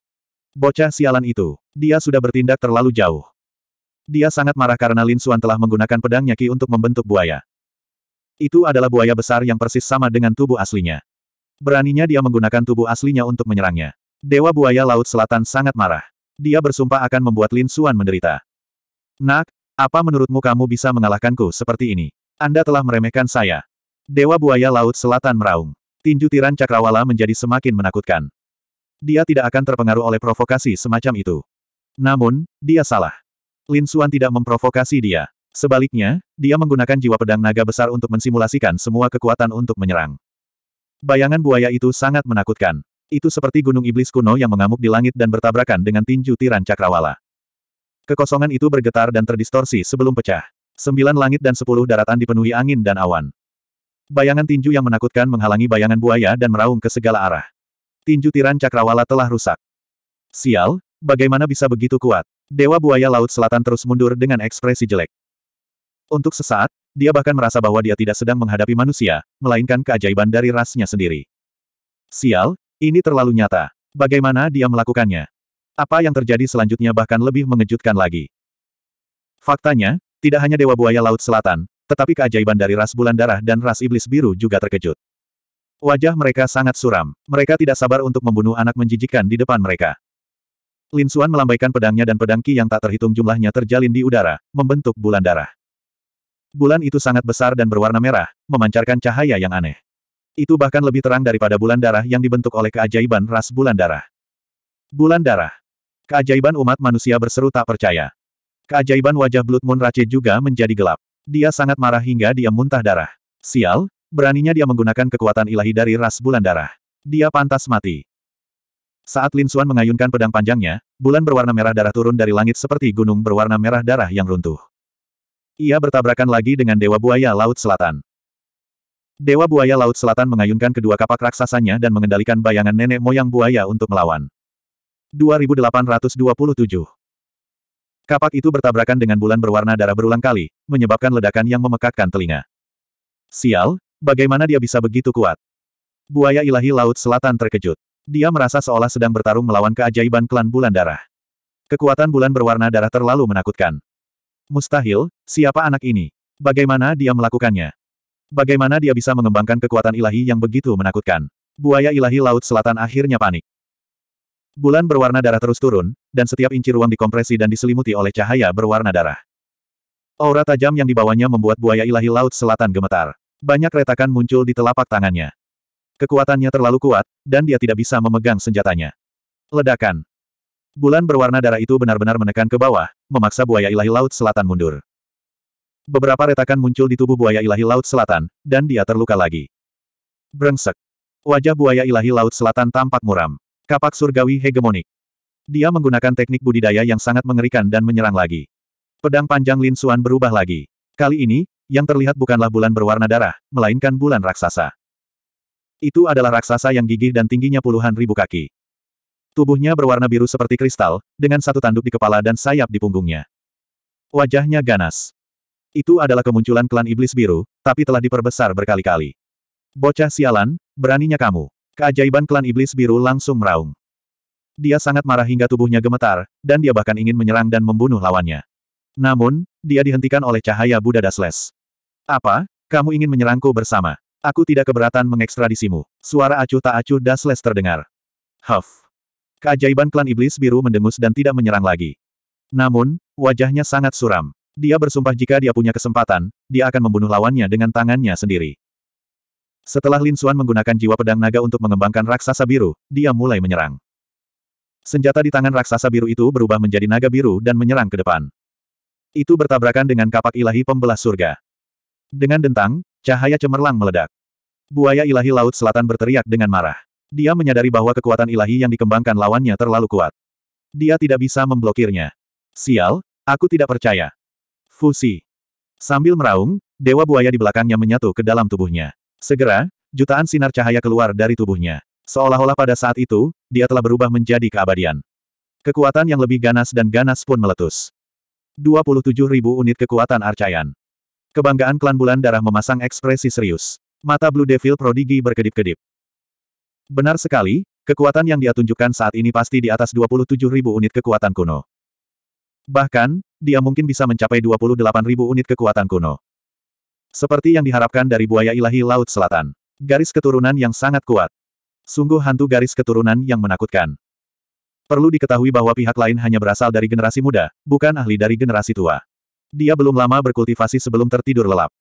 Bocah sialan itu, dia sudah bertindak terlalu jauh. Dia sangat marah karena Lin Xuan telah menggunakan pedangnya Ki untuk membentuk buaya. Itu adalah buaya besar yang persis sama dengan tubuh aslinya. Beraninya dia menggunakan tubuh aslinya untuk menyerangnya. Dewa Buaya Laut Selatan sangat marah. Dia bersumpah akan membuat Lin Suan menderita. Nak, apa menurutmu kamu bisa mengalahkanku seperti ini? Anda telah meremehkan saya. Dewa Buaya Laut Selatan meraung. Tinju tiran cakrawala menjadi semakin menakutkan. Dia tidak akan terpengaruh oleh provokasi semacam itu. Namun, dia salah. Lin Suan tidak memprovokasi dia. Sebaliknya, dia menggunakan jiwa pedang naga besar untuk mensimulasikan semua kekuatan untuk menyerang. Bayangan buaya itu sangat menakutkan. Itu seperti gunung iblis kuno yang mengamuk di langit dan bertabrakan dengan tinju tiran cakrawala. Kekosongan itu bergetar dan terdistorsi sebelum pecah. Sembilan langit dan sepuluh daratan dipenuhi angin dan awan. Bayangan tinju yang menakutkan menghalangi bayangan buaya dan meraung ke segala arah. Tinju tiran cakrawala telah rusak. Sial, bagaimana bisa begitu kuat? Dewa buaya laut selatan terus mundur dengan ekspresi jelek. Untuk sesaat, dia bahkan merasa bahwa dia tidak sedang menghadapi manusia, melainkan keajaiban dari rasnya sendiri. Sial, ini terlalu nyata. Bagaimana dia melakukannya? Apa yang terjadi selanjutnya bahkan lebih mengejutkan lagi. Faktanya, tidak hanya Dewa Buaya Laut Selatan, tetapi keajaiban dari ras bulan darah dan ras iblis biru juga terkejut. Wajah mereka sangat suram. Mereka tidak sabar untuk membunuh anak menjijikan di depan mereka. Lin Suan melambaikan pedangnya dan pedang Qi yang tak terhitung jumlahnya terjalin di udara, membentuk bulan darah bulan itu sangat besar dan berwarna merah, memancarkan cahaya yang aneh. Itu bahkan lebih terang daripada bulan darah yang dibentuk oleh keajaiban ras bulan darah. Bulan darah. Keajaiban umat manusia berseru tak percaya. Keajaiban wajah Blood Moon Rache juga menjadi gelap. Dia sangat marah hingga dia muntah darah. Sial, beraninya dia menggunakan kekuatan ilahi dari ras bulan darah. Dia pantas mati. Saat Lin Xuan mengayunkan pedang panjangnya, bulan berwarna merah darah turun dari langit seperti gunung berwarna merah darah yang runtuh. Ia bertabrakan lagi dengan Dewa Buaya Laut Selatan. Dewa Buaya Laut Selatan mengayunkan kedua kapak raksasanya dan mengendalikan bayangan nenek moyang buaya untuk melawan. 2827 Kapak itu bertabrakan dengan bulan berwarna darah berulang kali, menyebabkan ledakan yang memekakkan telinga. Sial, bagaimana dia bisa begitu kuat? Buaya ilahi Laut Selatan terkejut. Dia merasa seolah sedang bertarung melawan keajaiban klan bulan darah. Kekuatan bulan berwarna darah terlalu menakutkan. Mustahil, siapa anak ini? Bagaimana dia melakukannya? Bagaimana dia bisa mengembangkan kekuatan ilahi yang begitu menakutkan? Buaya ilahi Laut Selatan akhirnya panik. Bulan berwarna darah terus turun, dan setiap inci ruang dikompresi dan diselimuti oleh cahaya berwarna darah. Aura tajam yang dibawanya membuat buaya ilahi Laut Selatan gemetar. Banyak retakan muncul di telapak tangannya. Kekuatannya terlalu kuat, dan dia tidak bisa memegang senjatanya. Ledakan. Bulan berwarna darah itu benar-benar menekan ke bawah, memaksa buaya ilahi laut selatan mundur. Beberapa retakan muncul di tubuh buaya ilahi laut selatan, dan dia terluka lagi. Brengsek. Wajah buaya ilahi laut selatan tampak muram. Kapak surgawi hegemonik. Dia menggunakan teknik budidaya yang sangat mengerikan dan menyerang lagi. Pedang panjang Lin Suan berubah lagi. Kali ini, yang terlihat bukanlah bulan berwarna darah, melainkan bulan raksasa. Itu adalah raksasa yang gigih dan tingginya puluhan ribu kaki. Tubuhnya berwarna biru seperti kristal, dengan satu tanduk di kepala dan sayap di punggungnya. Wajahnya ganas. Itu adalah kemunculan klan iblis biru, tapi telah diperbesar berkali-kali. Bocah sialan, beraninya kamu. Keajaiban klan iblis biru langsung meraung. Dia sangat marah hingga tubuhnya gemetar, dan dia bahkan ingin menyerang dan membunuh lawannya. Namun, dia dihentikan oleh cahaya Buddha Dasles. Apa? Kamu ingin menyerangku bersama? Aku tidak keberatan mengekstradisimu. Suara acuh tak acuh Dasles terdengar. Huff. Keajaiban klan iblis biru mendengus dan tidak menyerang lagi. Namun, wajahnya sangat suram. Dia bersumpah jika dia punya kesempatan, dia akan membunuh lawannya dengan tangannya sendiri. Setelah Lin Xuan menggunakan jiwa pedang naga untuk mengembangkan raksasa biru, dia mulai menyerang. Senjata di tangan raksasa biru itu berubah menjadi naga biru dan menyerang ke depan. Itu bertabrakan dengan kapak ilahi pembelah surga. Dengan dentang, cahaya cemerlang meledak. Buaya ilahi laut selatan berteriak dengan marah. Dia menyadari bahwa kekuatan ilahi yang dikembangkan lawannya terlalu kuat. Dia tidak bisa memblokirnya. Sial, aku tidak percaya. Fusi. Sambil meraung, dewa buaya di belakangnya menyatu ke dalam tubuhnya. Segera, jutaan sinar cahaya keluar dari tubuhnya. Seolah-olah pada saat itu, dia telah berubah menjadi keabadian. Kekuatan yang lebih ganas dan ganas pun meletus. 27.000 unit kekuatan Arcayan. Kebanggaan klan bulan darah memasang ekspresi serius. Mata Blue Devil Prodigy berkedip-kedip. Benar sekali, kekuatan yang dia tunjukkan saat ini pasti di atas ribu unit kekuatan kuno. Bahkan, dia mungkin bisa mencapai ribu unit kekuatan kuno. Seperti yang diharapkan dari buaya ilahi Laut Selatan. Garis keturunan yang sangat kuat. Sungguh hantu garis keturunan yang menakutkan. Perlu diketahui bahwa pihak lain hanya berasal dari generasi muda, bukan ahli dari generasi tua. Dia belum lama berkultivasi sebelum tertidur lelap.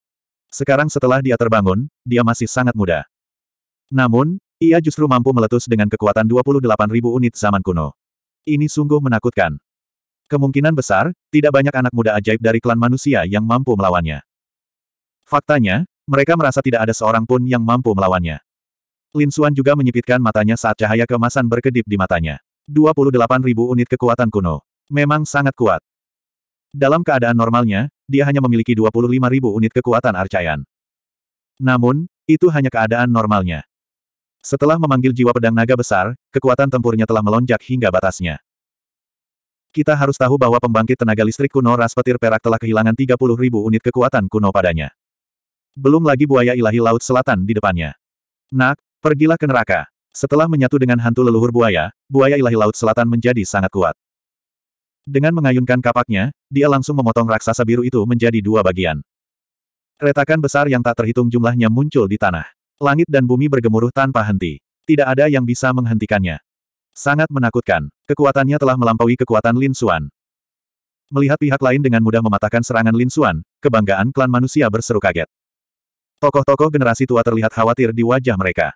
Sekarang setelah dia terbangun, dia masih sangat muda. Namun, ia justru mampu meletus dengan kekuatan 28.000 unit zaman kuno. Ini sungguh menakutkan. Kemungkinan besar, tidak banyak anak muda ajaib dari klan manusia yang mampu melawannya. Faktanya, mereka merasa tidak ada seorang pun yang mampu melawannya. Lin Suan juga menyipitkan matanya saat cahaya kemasan berkedip di matanya. 28.000 unit kekuatan kuno. Memang sangat kuat. Dalam keadaan normalnya, dia hanya memiliki 25.000 unit kekuatan arcayan. Namun, itu hanya keadaan normalnya. Setelah memanggil jiwa pedang naga besar, kekuatan tempurnya telah melonjak hingga batasnya. Kita harus tahu bahwa pembangkit tenaga listrik kuno ras petir perak telah kehilangan 30 ribu unit kekuatan kuno padanya. Belum lagi buaya ilahi Laut Selatan di depannya. Nak, pergilah ke neraka. Setelah menyatu dengan hantu leluhur buaya, buaya ilahi Laut Selatan menjadi sangat kuat. Dengan mengayunkan kapaknya, dia langsung memotong raksasa biru itu menjadi dua bagian. Retakan besar yang tak terhitung jumlahnya muncul di tanah. Langit dan bumi bergemuruh tanpa henti. Tidak ada yang bisa menghentikannya. Sangat menakutkan. Kekuatannya telah melampaui kekuatan Lin Suan. Melihat pihak lain dengan mudah mematahkan serangan Lin Suan, kebanggaan klan manusia berseru kaget. Tokoh-tokoh generasi tua terlihat khawatir di wajah mereka.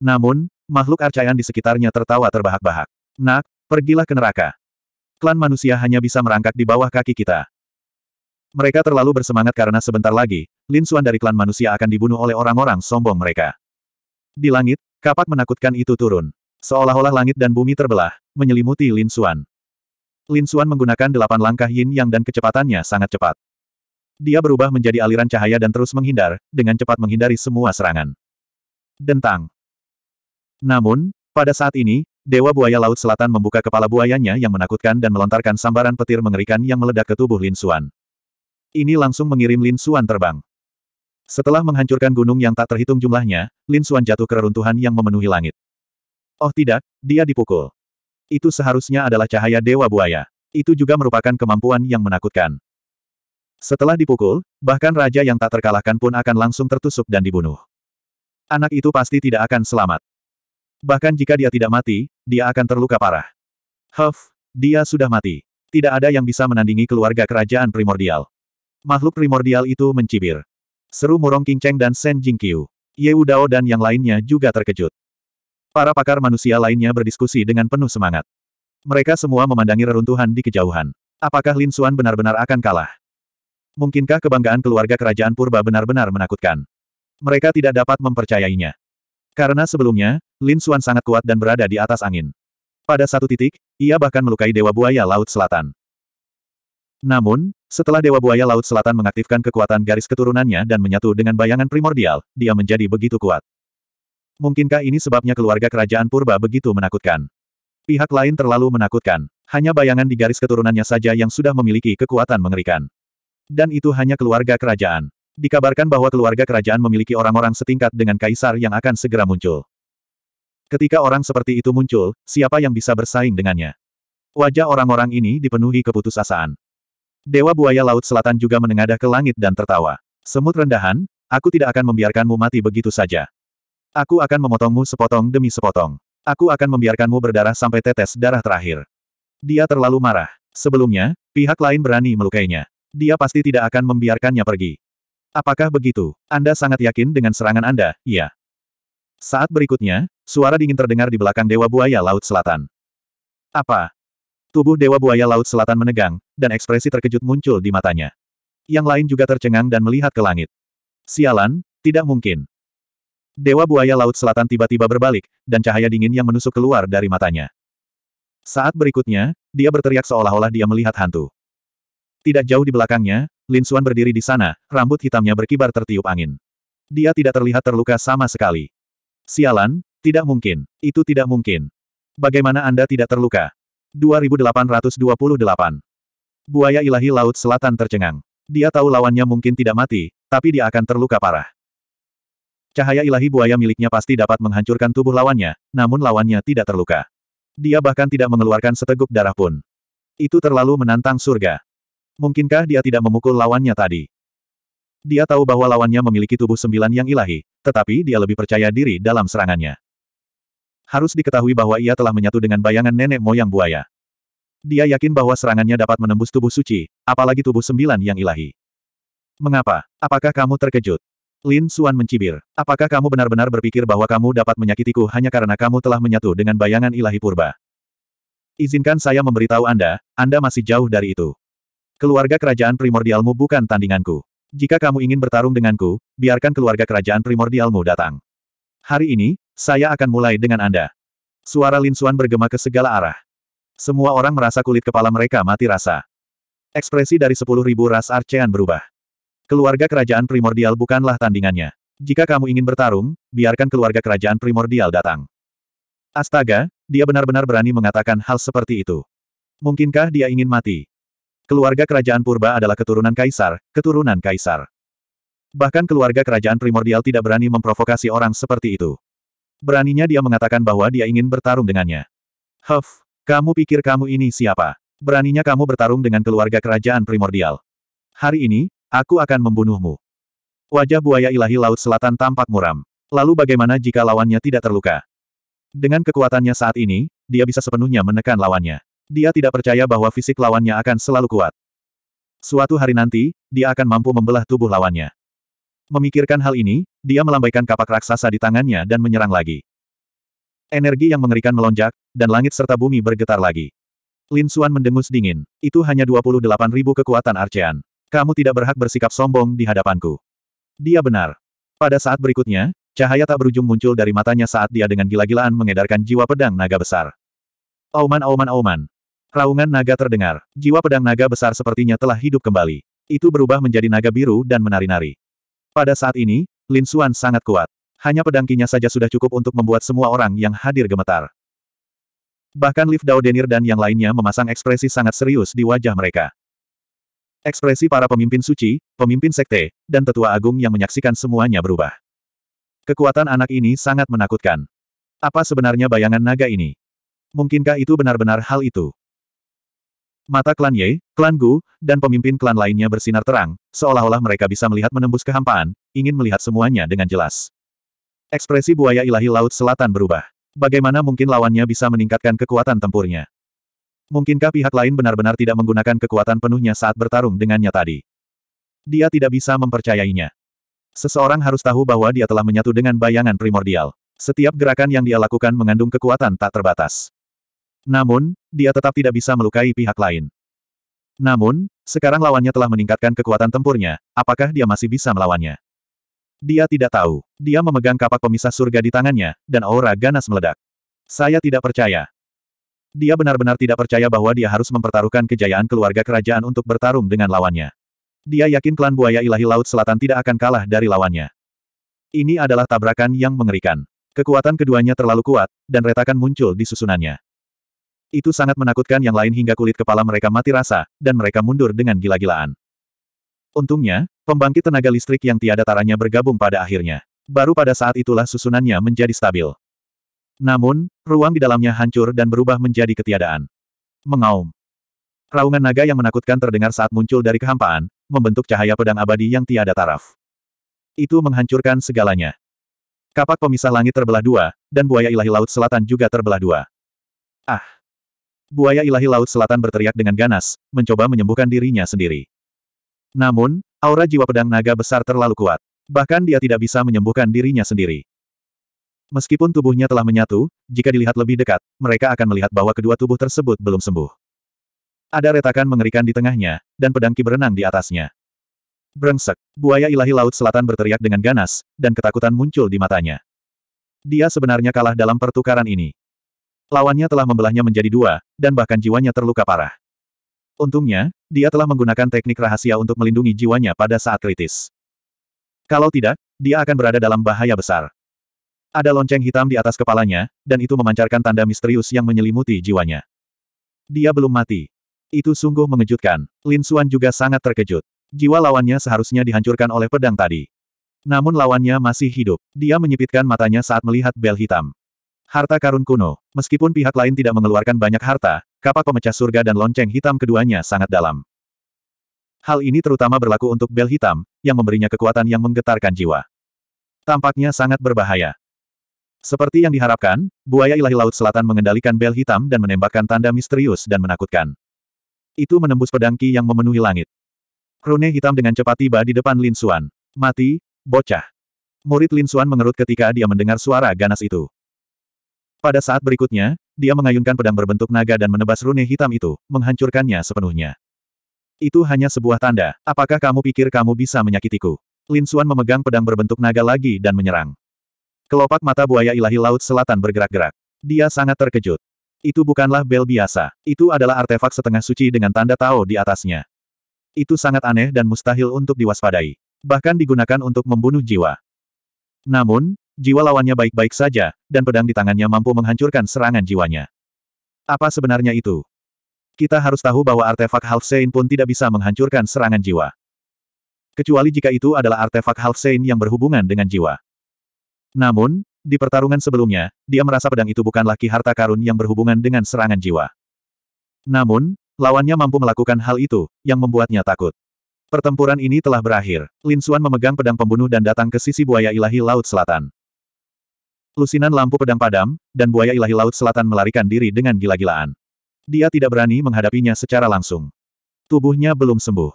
Namun, makhluk arcaian di sekitarnya tertawa terbahak-bahak. Nak, pergilah ke neraka. Klan manusia hanya bisa merangkak di bawah kaki kita. Mereka terlalu bersemangat karena sebentar lagi, Lin Xuan dari klan manusia akan dibunuh oleh orang-orang sombong mereka. Di langit, kapak menakutkan itu turun. Seolah-olah langit dan bumi terbelah, menyelimuti Lin Xuan. Lin Xuan menggunakan delapan langkah yin yang dan kecepatannya sangat cepat. Dia berubah menjadi aliran cahaya dan terus menghindar, dengan cepat menghindari semua serangan. Dentang. Namun, pada saat ini, Dewa Buaya Laut Selatan membuka kepala buayanya yang menakutkan dan melontarkan sambaran petir mengerikan yang meledak ke tubuh Lin Xuan. Ini langsung mengirim Lin Xuan terbang. Setelah menghancurkan gunung yang tak terhitung jumlahnya, Lin Xuan jatuh ke reruntuhan yang memenuhi langit. Oh tidak, dia dipukul. Itu seharusnya adalah cahaya Dewa Buaya. Itu juga merupakan kemampuan yang menakutkan. Setelah dipukul, bahkan raja yang tak terkalahkan pun akan langsung tertusuk dan dibunuh. Anak itu pasti tidak akan selamat. Bahkan jika dia tidak mati, dia akan terluka parah. Huff, dia sudah mati. Tidak ada yang bisa menandingi keluarga kerajaan primordial. Makhluk primordial itu mencibir. Seru murong King dan Sen Jingqiu. Ye Udao dan yang lainnya juga terkejut. Para pakar manusia lainnya berdiskusi dengan penuh semangat. Mereka semua memandangi reruntuhan di kejauhan. Apakah Lin Xuan benar-benar akan kalah? Mungkinkah kebanggaan keluarga kerajaan purba benar-benar menakutkan? Mereka tidak dapat mempercayainya. Karena sebelumnya, Lin Xuan sangat kuat dan berada di atas angin. Pada satu titik, ia bahkan melukai Dewa Buaya Laut Selatan. Namun, setelah Dewa Buaya Laut Selatan mengaktifkan kekuatan garis keturunannya dan menyatu dengan bayangan primordial, dia menjadi begitu kuat. Mungkinkah ini sebabnya keluarga kerajaan Purba begitu menakutkan? Pihak lain terlalu menakutkan. Hanya bayangan di garis keturunannya saja yang sudah memiliki kekuatan mengerikan. Dan itu hanya keluarga kerajaan. Dikabarkan bahwa keluarga kerajaan memiliki orang-orang setingkat dengan kaisar yang akan segera muncul. Ketika orang seperti itu muncul, siapa yang bisa bersaing dengannya? Wajah orang-orang ini dipenuhi keputusasaan. Dewa buaya laut selatan juga menengadah ke langit dan tertawa. Semut rendahan, aku tidak akan membiarkanmu mati begitu saja. Aku akan memotongmu sepotong demi sepotong. Aku akan membiarkanmu berdarah sampai tetes darah terakhir. Dia terlalu marah. Sebelumnya, pihak lain berani melukainya. Dia pasti tidak akan membiarkannya pergi. Apakah begitu? Anda sangat yakin dengan serangan Anda, iya. Saat berikutnya, suara dingin terdengar di belakang Dewa Buaya Laut Selatan. Apa? Tubuh Dewa Buaya Laut Selatan menegang, dan ekspresi terkejut muncul di matanya. Yang lain juga tercengang dan melihat ke langit. Sialan, tidak mungkin. Dewa Buaya Laut Selatan tiba-tiba berbalik, dan cahaya dingin yang menusuk keluar dari matanya. Saat berikutnya, dia berteriak seolah-olah dia melihat hantu. Tidak jauh di belakangnya, Lin Suan berdiri di sana, rambut hitamnya berkibar tertiup angin. Dia tidak terlihat terluka sama sekali. Sialan, tidak mungkin, itu tidak mungkin. Bagaimana Anda tidak terluka? 2828. Buaya ilahi Laut Selatan tercengang. Dia tahu lawannya mungkin tidak mati, tapi dia akan terluka parah. Cahaya ilahi buaya miliknya pasti dapat menghancurkan tubuh lawannya, namun lawannya tidak terluka. Dia bahkan tidak mengeluarkan seteguk darah pun. Itu terlalu menantang surga. Mungkinkah dia tidak memukul lawannya tadi? Dia tahu bahwa lawannya memiliki tubuh sembilan yang ilahi, tetapi dia lebih percaya diri dalam serangannya harus diketahui bahwa ia telah menyatu dengan bayangan nenek moyang buaya. Dia yakin bahwa serangannya dapat menembus tubuh suci, apalagi tubuh sembilan yang ilahi. Mengapa? Apakah kamu terkejut? Lin Suan mencibir. Apakah kamu benar-benar berpikir bahwa kamu dapat menyakitiku hanya karena kamu telah menyatu dengan bayangan ilahi purba? Izinkan saya memberitahu Anda, Anda masih jauh dari itu. Keluarga kerajaan primordialmu bukan tandinganku. Jika kamu ingin bertarung denganku, biarkan keluarga kerajaan primordialmu datang. Hari ini, saya akan mulai dengan Anda. Suara Lin Xuan bergema ke segala arah. Semua orang merasa kulit kepala mereka mati rasa. Ekspresi dari sepuluh ribu ras Arcean berubah. Keluarga kerajaan primordial bukanlah tandingannya. Jika kamu ingin bertarung, biarkan keluarga kerajaan primordial datang. Astaga, dia benar-benar berani mengatakan hal seperti itu. Mungkinkah dia ingin mati? Keluarga kerajaan purba adalah keturunan kaisar, keturunan kaisar. Bahkan keluarga kerajaan primordial tidak berani memprovokasi orang seperti itu. Beraninya dia mengatakan bahwa dia ingin bertarung dengannya. Huff, kamu pikir kamu ini siapa? Beraninya kamu bertarung dengan keluarga kerajaan primordial. Hari ini, aku akan membunuhmu. Wajah buaya ilahi Laut Selatan tampak muram. Lalu bagaimana jika lawannya tidak terluka? Dengan kekuatannya saat ini, dia bisa sepenuhnya menekan lawannya. Dia tidak percaya bahwa fisik lawannya akan selalu kuat. Suatu hari nanti, dia akan mampu membelah tubuh lawannya. Memikirkan hal ini, dia melambaikan kapak raksasa di tangannya dan menyerang lagi. Energi yang mengerikan melonjak, dan langit serta bumi bergetar lagi. Lin Xuan mendengus dingin. Itu hanya 28 ribu kekuatan Arcean. Kamu tidak berhak bersikap sombong di hadapanku. Dia benar. Pada saat berikutnya, cahaya tak berujung muncul dari matanya saat dia dengan gila-gilaan mengedarkan jiwa pedang naga besar. Auman auman auman. Raungan naga terdengar. Jiwa pedang naga besar sepertinya telah hidup kembali. Itu berubah menjadi naga biru dan menari-nari. Pada saat ini, Lin Xuan sangat kuat. Hanya pedangkinya saja sudah cukup untuk membuat semua orang yang hadir gemetar. Bahkan Liv Dao Denir dan yang lainnya memasang ekspresi sangat serius di wajah mereka. Ekspresi para pemimpin suci, pemimpin sekte, dan tetua agung yang menyaksikan semuanya berubah. Kekuatan anak ini sangat menakutkan. Apa sebenarnya bayangan naga ini? Mungkinkah itu benar-benar hal itu? Mata klan Ye, klan Gu, dan pemimpin klan lainnya bersinar terang, seolah-olah mereka bisa melihat menembus kehampaan, ingin melihat semuanya dengan jelas. Ekspresi buaya ilahi Laut Selatan berubah. Bagaimana mungkin lawannya bisa meningkatkan kekuatan tempurnya? Mungkinkah pihak lain benar-benar tidak menggunakan kekuatan penuhnya saat bertarung dengannya tadi? Dia tidak bisa mempercayainya. Seseorang harus tahu bahwa dia telah menyatu dengan bayangan primordial. Setiap gerakan yang dia lakukan mengandung kekuatan tak terbatas. Namun, dia tetap tidak bisa melukai pihak lain. Namun, sekarang lawannya telah meningkatkan kekuatan tempurnya, apakah dia masih bisa melawannya? Dia tidak tahu. Dia memegang kapak pemisah surga di tangannya, dan aura ganas meledak. Saya tidak percaya. Dia benar-benar tidak percaya bahwa dia harus mempertaruhkan kejayaan keluarga kerajaan untuk bertarung dengan lawannya. Dia yakin klan buaya ilahi Laut Selatan tidak akan kalah dari lawannya. Ini adalah tabrakan yang mengerikan. Kekuatan keduanya terlalu kuat, dan retakan muncul di susunannya. Itu sangat menakutkan yang lain hingga kulit kepala mereka mati rasa, dan mereka mundur dengan gila-gilaan. Untungnya, pembangkit tenaga listrik yang tiada taranya bergabung pada akhirnya. Baru pada saat itulah susunannya menjadi stabil. Namun, ruang di dalamnya hancur dan berubah menjadi ketiadaan. Mengaum. Raungan naga yang menakutkan terdengar saat muncul dari kehampaan, membentuk cahaya pedang abadi yang tiada taraf. Itu menghancurkan segalanya. Kapak pemisah langit terbelah dua, dan buaya ilahi laut selatan juga terbelah dua. Ah! buaya ilahi Laut Selatan berteriak dengan ganas, mencoba menyembuhkan dirinya sendiri. Namun, aura jiwa pedang naga besar terlalu kuat. Bahkan dia tidak bisa menyembuhkan dirinya sendiri. Meskipun tubuhnya telah menyatu, jika dilihat lebih dekat, mereka akan melihat bahwa kedua tubuh tersebut belum sembuh. Ada retakan mengerikan di tengahnya, dan pedang ki berenang di atasnya. Brengsek, buaya ilahi Laut Selatan berteriak dengan ganas, dan ketakutan muncul di matanya. Dia sebenarnya kalah dalam pertukaran ini. Lawannya telah membelahnya menjadi dua, dan bahkan jiwanya terluka parah. Untungnya, dia telah menggunakan teknik rahasia untuk melindungi jiwanya pada saat kritis. Kalau tidak, dia akan berada dalam bahaya besar. Ada lonceng hitam di atas kepalanya, dan itu memancarkan tanda misterius yang menyelimuti jiwanya. Dia belum mati. Itu sungguh mengejutkan. Lin Xuan juga sangat terkejut. Jiwa lawannya seharusnya dihancurkan oleh pedang tadi. Namun lawannya masih hidup. Dia menyipitkan matanya saat melihat bel hitam. Harta karun kuno. Meskipun pihak lain tidak mengeluarkan banyak harta, kapak pemecah surga dan lonceng hitam keduanya sangat dalam. Hal ini terutama berlaku untuk bel hitam, yang memberinya kekuatan yang menggetarkan jiwa. Tampaknya sangat berbahaya. Seperti yang diharapkan, buaya ilahi laut selatan mengendalikan bel hitam dan menembakkan tanda misterius dan menakutkan. Itu menembus pedang Ki yang memenuhi langit. Rune hitam dengan cepat tiba di depan Lin Suan, Mati, bocah. Murid Lin Suan mengerut ketika dia mendengar suara ganas itu. Pada saat berikutnya, dia mengayunkan pedang berbentuk naga dan menebas rune hitam itu, menghancurkannya sepenuhnya. Itu hanya sebuah tanda, apakah kamu pikir kamu bisa menyakitiku? Lin Suan memegang pedang berbentuk naga lagi dan menyerang. Kelopak mata buaya ilahi Laut Selatan bergerak-gerak. Dia sangat terkejut. Itu bukanlah bel biasa, itu adalah artefak setengah suci dengan tanda Tao di atasnya. Itu sangat aneh dan mustahil untuk diwaspadai. Bahkan digunakan untuk membunuh jiwa. Namun, jiwa lawannya baik-baik saja, dan pedang di tangannya mampu menghancurkan serangan jiwanya. Apa sebenarnya itu? Kita harus tahu bahwa artefak Half Saint pun tidak bisa menghancurkan serangan jiwa. Kecuali jika itu adalah artefak Half Saint yang berhubungan dengan jiwa. Namun, di pertarungan sebelumnya, dia merasa pedang itu bukan laki harta karun yang berhubungan dengan serangan jiwa. Namun, lawannya mampu melakukan hal itu, yang membuatnya takut. Pertempuran ini telah berakhir. Lin Xuan memegang pedang pembunuh dan datang ke sisi buaya ilahi Laut Selatan. Lusinan lampu pedang padam, dan buaya ilahi laut selatan melarikan diri dengan gila-gilaan. Dia tidak berani menghadapinya secara langsung. Tubuhnya belum sembuh.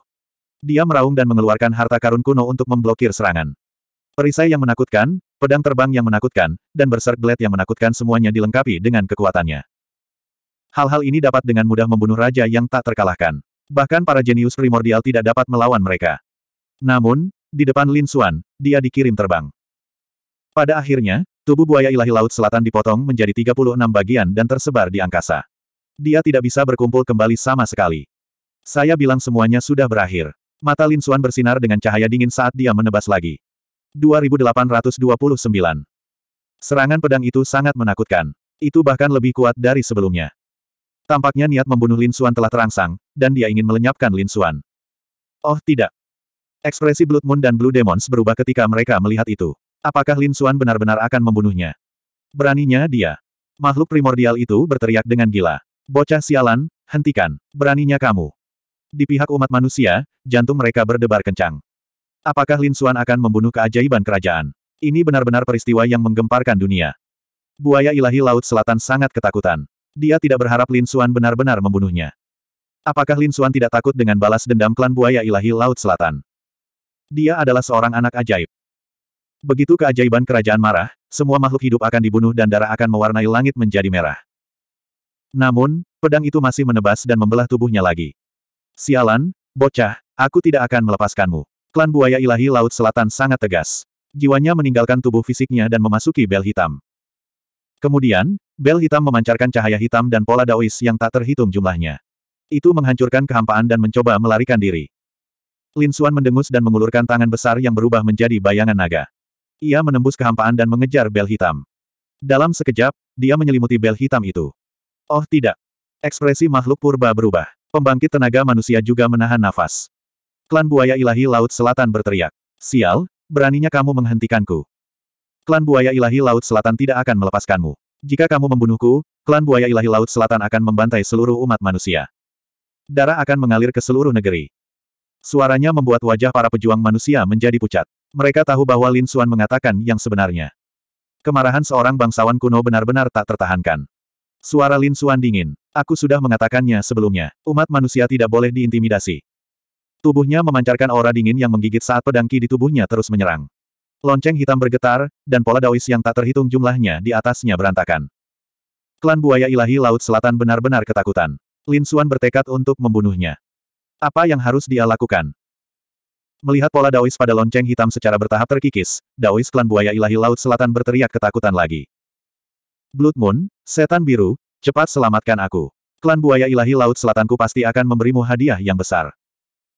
Dia meraung dan mengeluarkan harta karun kuno untuk memblokir serangan. Perisai yang menakutkan, pedang terbang yang menakutkan, dan berserk yang menakutkan semuanya dilengkapi dengan kekuatannya. Hal-hal ini dapat dengan mudah membunuh raja yang tak terkalahkan. Bahkan para jenius primordial tidak dapat melawan mereka. Namun, di depan Lin Xuan, dia dikirim terbang. Pada akhirnya, Tubuh buaya ilahi laut selatan dipotong menjadi 36 bagian dan tersebar di angkasa. Dia tidak bisa berkumpul kembali sama sekali. Saya bilang semuanya sudah berakhir. Mata Lin Xuan bersinar dengan cahaya dingin saat dia menebas lagi. 2829. Serangan pedang itu sangat menakutkan. Itu bahkan lebih kuat dari sebelumnya. Tampaknya niat membunuh Lin Xuan telah terangsang, dan dia ingin melenyapkan Lin Xuan. Oh tidak. Ekspresi Blood Moon dan Blue Demons berubah ketika mereka melihat itu. Apakah Lin Suan benar-benar akan membunuhnya? Beraninya dia. Makhluk primordial itu berteriak dengan gila. Bocah sialan, hentikan. Beraninya kamu. Di pihak umat manusia, jantung mereka berdebar kencang. Apakah Lin Suan akan membunuh keajaiban kerajaan? Ini benar-benar peristiwa yang menggemparkan dunia. Buaya ilahi Laut Selatan sangat ketakutan. Dia tidak berharap Lin Suan benar-benar membunuhnya. Apakah Lin Suan tidak takut dengan balas dendam klan buaya ilahi Laut Selatan? Dia adalah seorang anak ajaib. Begitu keajaiban kerajaan marah, semua makhluk hidup akan dibunuh dan darah akan mewarnai langit menjadi merah. Namun, pedang itu masih menebas dan membelah tubuhnya lagi. Sialan, bocah, aku tidak akan melepaskanmu. Klan buaya ilahi Laut Selatan sangat tegas. Jiwanya meninggalkan tubuh fisiknya dan memasuki bel hitam. Kemudian, bel hitam memancarkan cahaya hitam dan pola daois yang tak terhitung jumlahnya. Itu menghancurkan kehampaan dan mencoba melarikan diri. Lin Xuan mendengus dan mengulurkan tangan besar yang berubah menjadi bayangan naga. Ia menembus kehampaan dan mengejar bel hitam. Dalam sekejap, dia menyelimuti bel hitam itu. Oh tidak. Ekspresi makhluk purba berubah. Pembangkit tenaga manusia juga menahan nafas. Klan buaya ilahi Laut Selatan berteriak. Sial, beraninya kamu menghentikanku. Klan buaya ilahi Laut Selatan tidak akan melepaskanmu. Jika kamu membunuhku, klan buaya ilahi Laut Selatan akan membantai seluruh umat manusia. Darah akan mengalir ke seluruh negeri. Suaranya membuat wajah para pejuang manusia menjadi pucat. Mereka tahu bahwa Lin Xuan mengatakan yang sebenarnya. Kemarahan seorang bangsawan kuno benar-benar tak tertahankan. Suara Lin Xuan dingin. Aku sudah mengatakannya sebelumnya. Umat manusia tidak boleh diintimidasi. Tubuhnya memancarkan aura dingin yang menggigit saat pedang ki di tubuhnya terus menyerang. Lonceng hitam bergetar, dan pola daois yang tak terhitung jumlahnya di atasnya berantakan. Klan buaya ilahi Laut Selatan benar-benar ketakutan. Lin Xuan bertekad untuk membunuhnya. Apa yang harus dia lakukan? Melihat pola Daois pada lonceng hitam secara bertahap terkikis, Daois klan buaya ilahi laut selatan berteriak ketakutan lagi. Blood Moon, setan biru, cepat selamatkan aku. Klan buaya ilahi laut selatanku pasti akan memberimu hadiah yang besar.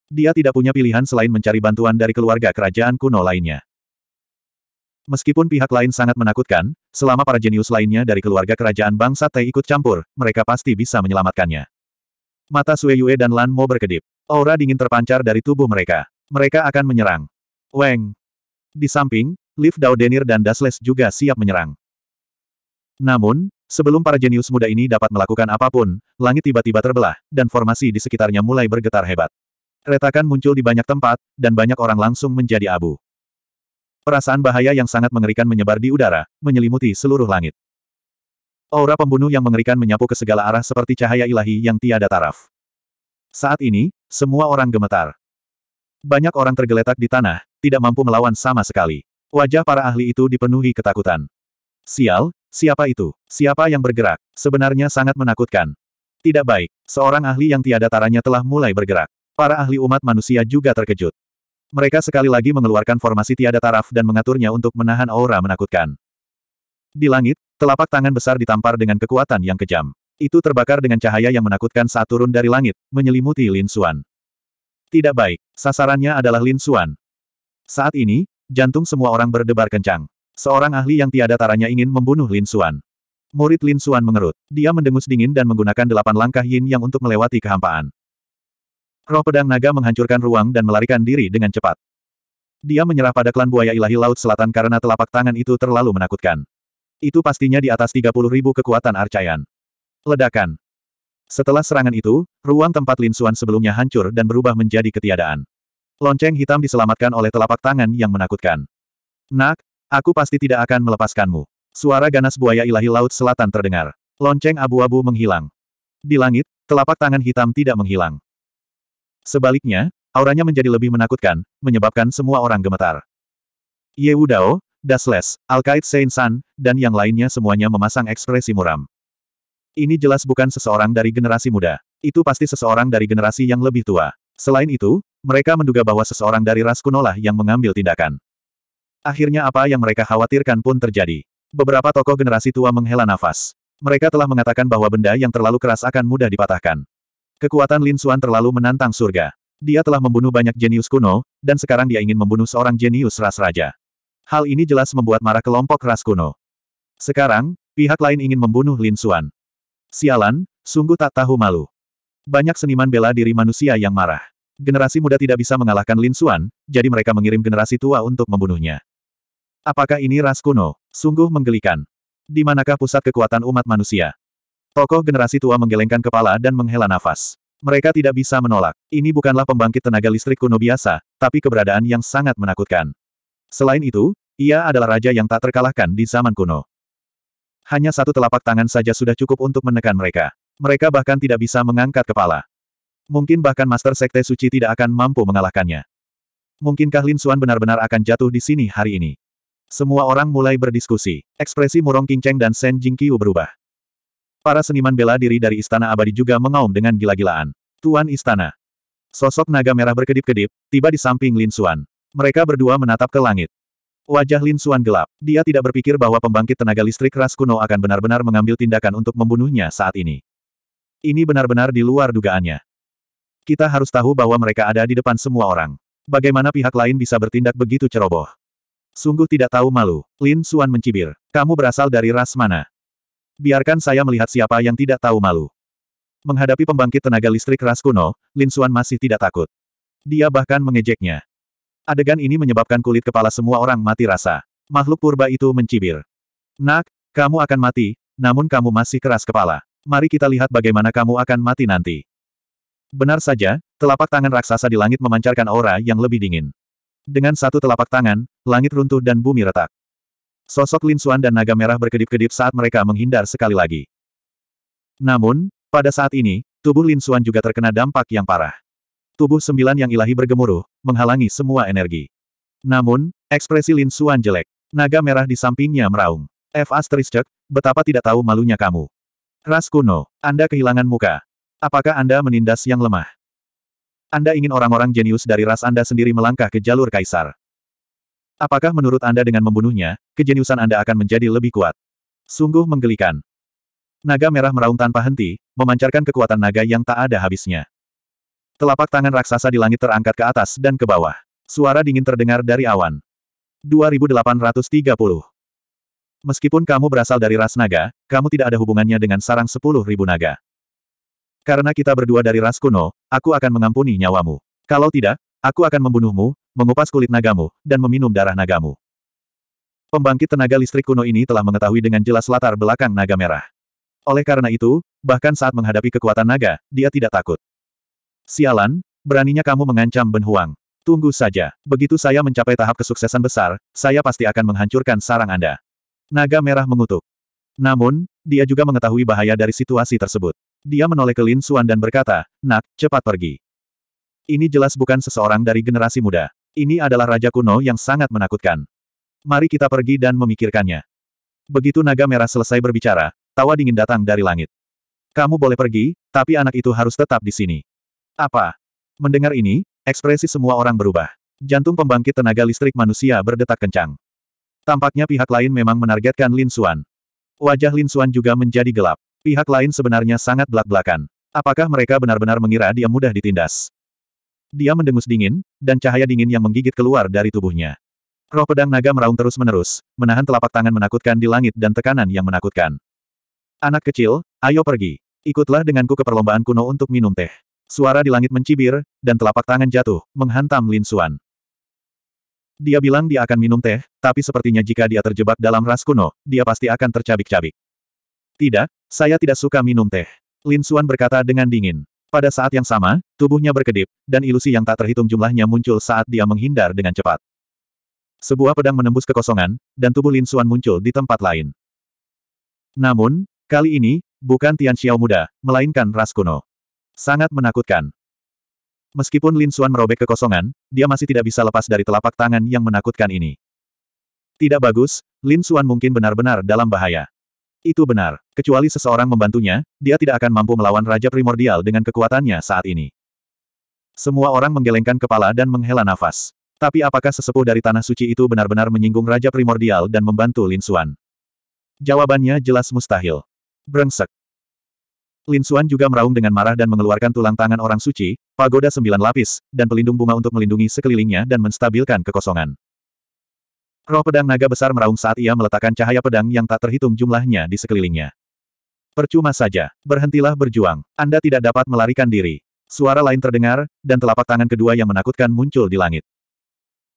Dia tidak punya pilihan selain mencari bantuan dari keluarga kerajaan kuno lainnya. Meskipun pihak lain sangat menakutkan, selama para jenius lainnya dari keluarga kerajaan bangsa Tei ikut campur, mereka pasti bisa menyelamatkannya. Mata Sue Yue dan Lan Mo berkedip. Aura dingin terpancar dari tubuh mereka. Mereka akan menyerang. Weng. Di samping, Liv Denir dan Dasles juga siap menyerang. Namun, sebelum para jenius muda ini dapat melakukan apapun, langit tiba-tiba terbelah, dan formasi di sekitarnya mulai bergetar hebat. Retakan muncul di banyak tempat, dan banyak orang langsung menjadi abu. Perasaan bahaya yang sangat mengerikan menyebar di udara, menyelimuti seluruh langit. Aura pembunuh yang mengerikan menyapu ke segala arah seperti cahaya ilahi yang tiada taraf. Saat ini, semua orang gemetar. Banyak orang tergeletak di tanah, tidak mampu melawan sama sekali. Wajah para ahli itu dipenuhi ketakutan. Sial, siapa itu? Siapa yang bergerak? Sebenarnya sangat menakutkan. Tidak baik, seorang ahli yang tiada taranya telah mulai bergerak. Para ahli umat manusia juga terkejut. Mereka sekali lagi mengeluarkan formasi tiada taraf dan mengaturnya untuk menahan aura menakutkan. Di langit, telapak tangan besar ditampar dengan kekuatan yang kejam. Itu terbakar dengan cahaya yang menakutkan saat turun dari langit, menyelimuti Lin Xuan. Tidak baik. Sasarannya adalah Lin Xuan. Saat ini, jantung semua orang berdebar kencang. Seorang ahli yang tiada taranya ingin membunuh Lin Xuan. Murid Lin Xuan mengerut. Dia mendengus dingin dan menggunakan delapan langkah yin yang untuk melewati kehampaan. Roh pedang naga menghancurkan ruang dan melarikan diri dengan cepat. Dia menyerah pada klan buaya ilahi Laut Selatan karena telapak tangan itu terlalu menakutkan. Itu pastinya di atas 30.000 kekuatan arcayan. Ledakan. Setelah serangan itu, ruang tempat Lin Xuan sebelumnya hancur dan berubah menjadi ketiadaan. Lonceng hitam diselamatkan oleh telapak tangan yang menakutkan. Nak, aku pasti tidak akan melepaskanmu. Suara ganas buaya ilahi laut selatan terdengar. Lonceng abu-abu menghilang. Di langit, telapak tangan hitam tidak menghilang. Sebaliknya, auranya menjadi lebih menakutkan, menyebabkan semua orang gemetar. Ye Wudao, Dasles, Alkait Seinsan, dan yang lainnya semuanya memasang ekspresi muram. Ini jelas bukan seseorang dari generasi muda. Itu pasti seseorang dari generasi yang lebih tua. Selain itu, mereka menduga bahwa seseorang dari ras kunolah yang mengambil tindakan. Akhirnya apa yang mereka khawatirkan pun terjadi. Beberapa tokoh generasi tua menghela nafas. Mereka telah mengatakan bahwa benda yang terlalu keras akan mudah dipatahkan. Kekuatan Lin Suan terlalu menantang surga. Dia telah membunuh banyak jenius kuno, dan sekarang dia ingin membunuh seorang jenius ras raja. Hal ini jelas membuat marah kelompok ras kuno. Sekarang, pihak lain ingin membunuh Lin Suan. Sialan, sungguh tak tahu malu. Banyak seniman bela diri manusia yang marah. Generasi muda tidak bisa mengalahkan Lin Xuan, jadi mereka mengirim generasi tua untuk membunuhnya. Apakah ini ras kuno? Sungguh menggelikan. Di manakah pusat kekuatan umat manusia? Tokoh generasi tua menggelengkan kepala dan menghela nafas. Mereka tidak bisa menolak. Ini bukanlah pembangkit tenaga listrik kuno biasa, tapi keberadaan yang sangat menakutkan. Selain itu, ia adalah raja yang tak terkalahkan di zaman kuno. Hanya satu telapak tangan saja sudah cukup untuk menekan mereka. Mereka bahkan tidak bisa mengangkat kepala. Mungkin bahkan Master Sekte Suci tidak akan mampu mengalahkannya. Mungkinkah Lin Xuan benar-benar akan jatuh di sini hari ini? Semua orang mulai berdiskusi. Ekspresi Murong Qingcheng dan Shen Jingqiu berubah. Para seniman bela diri dari Istana Abadi juga mengaum dengan gila-gilaan. Tuan Istana. Sosok naga merah berkedip-kedip, tiba di samping Lin Xuan. Mereka berdua menatap ke langit. Wajah Lin Suan gelap. Dia tidak berpikir bahwa pembangkit tenaga listrik ras kuno akan benar-benar mengambil tindakan untuk membunuhnya saat ini. Ini benar-benar di luar dugaannya. Kita harus tahu bahwa mereka ada di depan semua orang. Bagaimana pihak lain bisa bertindak begitu ceroboh? Sungguh tidak tahu malu. Lin Suan mencibir. Kamu berasal dari ras mana? Biarkan saya melihat siapa yang tidak tahu malu. Menghadapi pembangkit tenaga listrik ras kuno, Lin Suan masih tidak takut. Dia bahkan mengejeknya. Adegan ini menyebabkan kulit kepala semua orang mati rasa. Makhluk purba itu mencibir. Nak, kamu akan mati, namun kamu masih keras kepala. Mari kita lihat bagaimana kamu akan mati nanti. Benar saja, telapak tangan raksasa di langit memancarkan aura yang lebih dingin. Dengan satu telapak tangan, langit runtuh dan bumi retak. Sosok Lin Xuan dan naga merah berkedip-kedip saat mereka menghindar sekali lagi. Namun, pada saat ini, tubuh Lin Xuan juga terkena dampak yang parah. Tubuh sembilan yang ilahi bergemuruh, menghalangi semua energi. Namun, ekspresi Lin Xuan jelek. Naga merah di sampingnya meraung. F. Astericek, betapa tidak tahu malunya kamu. Ras kuno, Anda kehilangan muka. Apakah Anda menindas yang lemah? Anda ingin orang-orang jenius dari ras Anda sendiri melangkah ke jalur kaisar. Apakah menurut Anda dengan membunuhnya, kejeniusan Anda akan menjadi lebih kuat? Sungguh menggelikan. Naga merah meraung tanpa henti, memancarkan kekuatan naga yang tak ada habisnya. Telapak tangan raksasa di langit terangkat ke atas dan ke bawah. Suara dingin terdengar dari awan. 2830. Meskipun kamu berasal dari ras naga, kamu tidak ada hubungannya dengan sarang sepuluh ribu naga. Karena kita berdua dari ras kuno, aku akan mengampuni nyawamu. Kalau tidak, aku akan membunuhmu, mengupas kulit nagamu, dan meminum darah nagamu. Pembangkit tenaga listrik kuno ini telah mengetahui dengan jelas latar belakang naga merah. Oleh karena itu, bahkan saat menghadapi kekuatan naga, dia tidak takut. Sialan, beraninya kamu mengancam Ben Huang. Tunggu saja, begitu saya mencapai tahap kesuksesan besar, saya pasti akan menghancurkan sarang Anda. Naga merah mengutuk. Namun, dia juga mengetahui bahaya dari situasi tersebut. Dia menoleh ke Lin Suan dan berkata, Nak, cepat pergi. Ini jelas bukan seseorang dari generasi muda. Ini adalah Raja Kuno yang sangat menakutkan. Mari kita pergi dan memikirkannya. Begitu naga merah selesai berbicara, tawa dingin datang dari langit. Kamu boleh pergi, tapi anak itu harus tetap di sini. Apa? Mendengar ini, ekspresi semua orang berubah. Jantung pembangkit tenaga listrik manusia berdetak kencang. Tampaknya pihak lain memang menargetkan Lin Xuan. Wajah Lin Xuan juga menjadi gelap. Pihak lain sebenarnya sangat belak-belakan. Apakah mereka benar-benar mengira dia mudah ditindas? Dia mendengus dingin, dan cahaya dingin yang menggigit keluar dari tubuhnya. Roh pedang naga meraung terus-menerus, menahan telapak tangan menakutkan di langit dan tekanan yang menakutkan. Anak kecil, ayo pergi. Ikutlah denganku ke perlombaan kuno untuk minum teh. Suara di langit mencibir, dan telapak tangan jatuh, menghantam Lin Suan. Dia bilang dia akan minum teh, tapi sepertinya jika dia terjebak dalam ras kuno, dia pasti akan tercabik-cabik. Tidak, saya tidak suka minum teh. Lin Suan berkata dengan dingin. Pada saat yang sama, tubuhnya berkedip, dan ilusi yang tak terhitung jumlahnya muncul saat dia menghindar dengan cepat. Sebuah pedang menembus kekosongan, dan tubuh Lin Suan muncul di tempat lain. Namun, kali ini, bukan Tian Xiao muda, melainkan ras kuno. Sangat menakutkan. Meskipun Lin Xuan merobek kekosongan, dia masih tidak bisa lepas dari telapak tangan yang menakutkan ini. Tidak bagus, Lin Xuan mungkin benar-benar dalam bahaya. Itu benar, kecuali seseorang membantunya, dia tidak akan mampu melawan Raja Primordial dengan kekuatannya saat ini. Semua orang menggelengkan kepala dan menghela nafas. Tapi apakah sesepuh dari Tanah Suci itu benar-benar menyinggung Raja Primordial dan membantu Lin Xuan? Jawabannya jelas mustahil. Brengsek. Lin Xuan juga meraung dengan marah dan mengeluarkan tulang tangan orang suci, pagoda sembilan lapis, dan pelindung bunga untuk melindungi sekelilingnya dan menstabilkan kekosongan. Roh pedang naga besar meraung saat ia meletakkan cahaya pedang yang tak terhitung jumlahnya di sekelilingnya. Percuma saja, berhentilah berjuang, Anda tidak dapat melarikan diri. Suara lain terdengar, dan telapak tangan kedua yang menakutkan muncul di langit.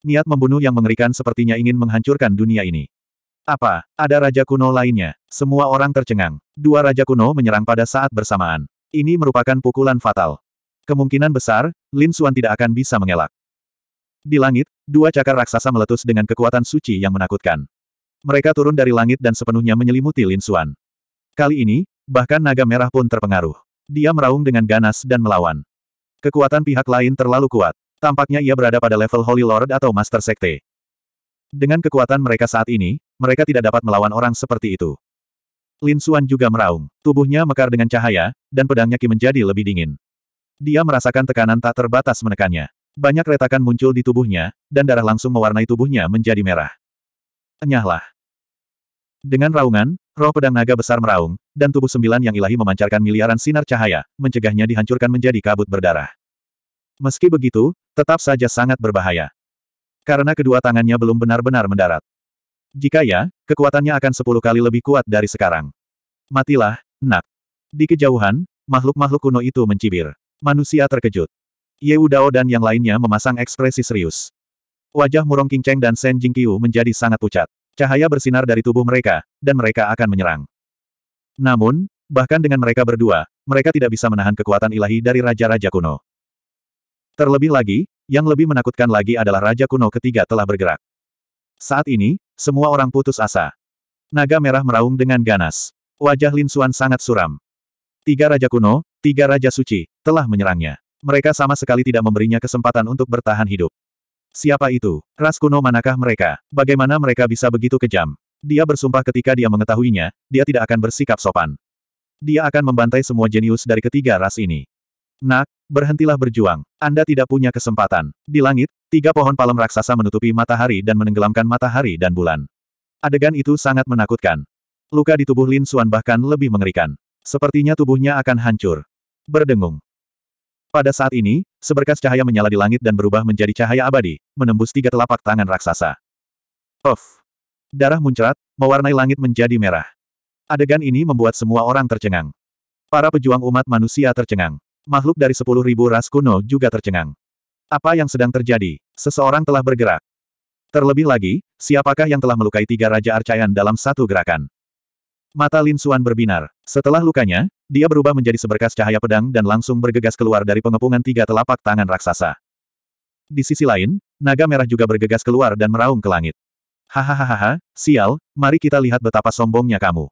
Niat membunuh yang mengerikan sepertinya ingin menghancurkan dunia ini. Apa, ada raja kuno lainnya? Semua orang tercengang. Dua raja kuno menyerang pada saat bersamaan. Ini merupakan pukulan fatal. Kemungkinan besar, Lin Xuan tidak akan bisa mengelak. Di langit, dua cakar raksasa meletus dengan kekuatan suci yang menakutkan. Mereka turun dari langit dan sepenuhnya menyelimuti Lin Xuan. Kali ini, bahkan naga merah pun terpengaruh. Dia meraung dengan ganas dan melawan. Kekuatan pihak lain terlalu kuat. Tampaknya ia berada pada level Holy Lord atau Master Sekte. Dengan kekuatan mereka saat ini, mereka tidak dapat melawan orang seperti itu. Lin Xuan juga meraung. Tubuhnya mekar dengan cahaya, dan pedangnya Ki menjadi lebih dingin. Dia merasakan tekanan tak terbatas menekannya. Banyak retakan muncul di tubuhnya, dan darah langsung mewarnai tubuhnya menjadi merah. Enyahlah. Dengan raungan, roh pedang naga besar meraung, dan tubuh sembilan yang ilahi memancarkan miliaran sinar cahaya, mencegahnya dihancurkan menjadi kabut berdarah. Meski begitu, tetap saja sangat berbahaya. Karena kedua tangannya belum benar-benar mendarat. Jika ya, kekuatannya akan sepuluh kali lebih kuat dari sekarang. Matilah, nak. Di kejauhan, makhluk-makhluk kuno itu mencibir. Manusia terkejut. Ye Dao dan yang lainnya memasang ekspresi serius. Wajah Murong Qingcheng dan Shen Jingqiu menjadi sangat pucat. Cahaya bersinar dari tubuh mereka, dan mereka akan menyerang. Namun, bahkan dengan mereka berdua, mereka tidak bisa menahan kekuatan ilahi dari raja-raja kuno. Terlebih lagi, yang lebih menakutkan lagi adalah Raja Kuno ketiga telah bergerak. Saat ini, semua orang putus asa. Naga merah meraung dengan ganas. Wajah Lin Xuan sangat suram. Tiga raja kuno, tiga raja suci, telah menyerangnya. Mereka sama sekali tidak memberinya kesempatan untuk bertahan hidup. Siapa itu? Ras kuno manakah mereka? Bagaimana mereka bisa begitu kejam? Dia bersumpah ketika dia mengetahuinya, dia tidak akan bersikap sopan. Dia akan membantai semua jenius dari ketiga ras ini. Nak, berhentilah berjuang. Anda tidak punya kesempatan. Di langit, Tiga pohon palem raksasa menutupi matahari dan menenggelamkan matahari dan bulan. Adegan itu sangat menakutkan. Luka di tubuh Lin Suan bahkan lebih mengerikan. Sepertinya tubuhnya akan hancur. Berdengung. Pada saat ini, seberkas cahaya menyala di langit dan berubah menjadi cahaya abadi, menembus tiga telapak tangan raksasa. Of. Darah muncrat, mewarnai langit menjadi merah. Adegan ini membuat semua orang tercengang. Para pejuang umat manusia tercengang. Makhluk dari sepuluh ribu ras kuno juga tercengang. Apa yang sedang terjadi? Seseorang telah bergerak. Terlebih lagi, siapakah yang telah melukai tiga Raja arcaian dalam satu gerakan? Mata Lin Suan berbinar. Setelah lukanya, dia berubah menjadi seberkas cahaya pedang dan langsung bergegas keluar dari pengepungan tiga telapak tangan raksasa. Di sisi lain, naga merah juga bergegas keluar dan meraung ke langit. Hahaha, sial, mari kita lihat betapa sombongnya kamu.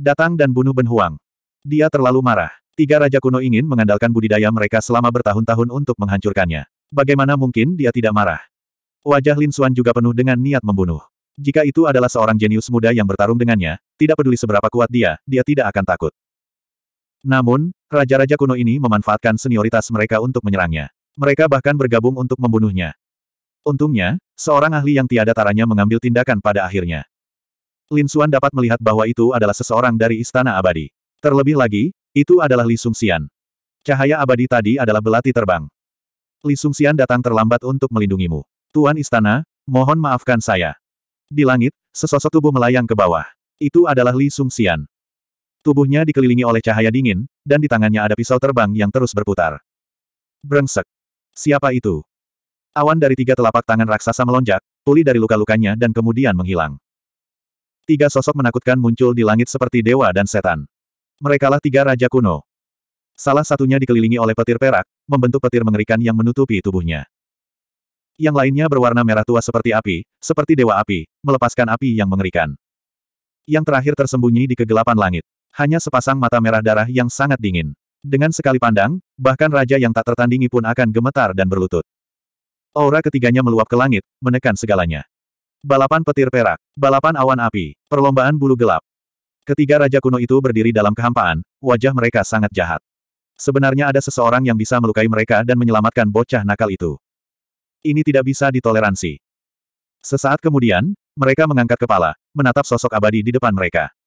Datang dan bunuh Ben Huang. Dia terlalu marah. Tiga Raja Kuno ingin mengandalkan budidaya mereka selama bertahun-tahun untuk menghancurkannya. Bagaimana mungkin dia tidak marah? Wajah Lin Xuan juga penuh dengan niat membunuh. Jika itu adalah seorang jenius muda yang bertarung dengannya, tidak peduli seberapa kuat dia, dia tidak akan takut. Namun, raja-raja kuno ini memanfaatkan senioritas mereka untuk menyerangnya. Mereka bahkan bergabung untuk membunuhnya. Untungnya, seorang ahli yang tiada taranya mengambil tindakan pada akhirnya. Lin Xuan dapat melihat bahwa itu adalah seseorang dari Istana Abadi. Terlebih lagi, itu adalah Li Sung Xian. Cahaya abadi tadi adalah belati terbang. Li Sungxian datang terlambat untuk melindungimu. Tuan Istana, mohon maafkan saya. Di langit, sesosok tubuh melayang ke bawah. Itu adalah Li Sungxian. Tubuhnya dikelilingi oleh cahaya dingin, dan di tangannya ada pisau terbang yang terus berputar. Brengsek. Siapa itu? Awan dari tiga telapak tangan raksasa melonjak, pulih dari luka-lukanya dan kemudian menghilang. Tiga sosok menakutkan muncul di langit seperti dewa dan setan. Merekalah tiga raja kuno. Salah satunya dikelilingi oleh petir perak, membentuk petir mengerikan yang menutupi tubuhnya. Yang lainnya berwarna merah tua seperti api, seperti dewa api, melepaskan api yang mengerikan. Yang terakhir tersembunyi di kegelapan langit. Hanya sepasang mata merah darah yang sangat dingin. Dengan sekali pandang, bahkan raja yang tak tertandingi pun akan gemetar dan berlutut. Aura ketiganya meluap ke langit, menekan segalanya. Balapan petir perak, balapan awan api, perlombaan bulu gelap. Ketiga raja kuno itu berdiri dalam kehampaan, wajah mereka sangat jahat. Sebenarnya ada seseorang yang bisa melukai mereka dan menyelamatkan bocah nakal itu. Ini tidak bisa ditoleransi. Sesaat kemudian, mereka mengangkat kepala, menatap sosok abadi di depan mereka.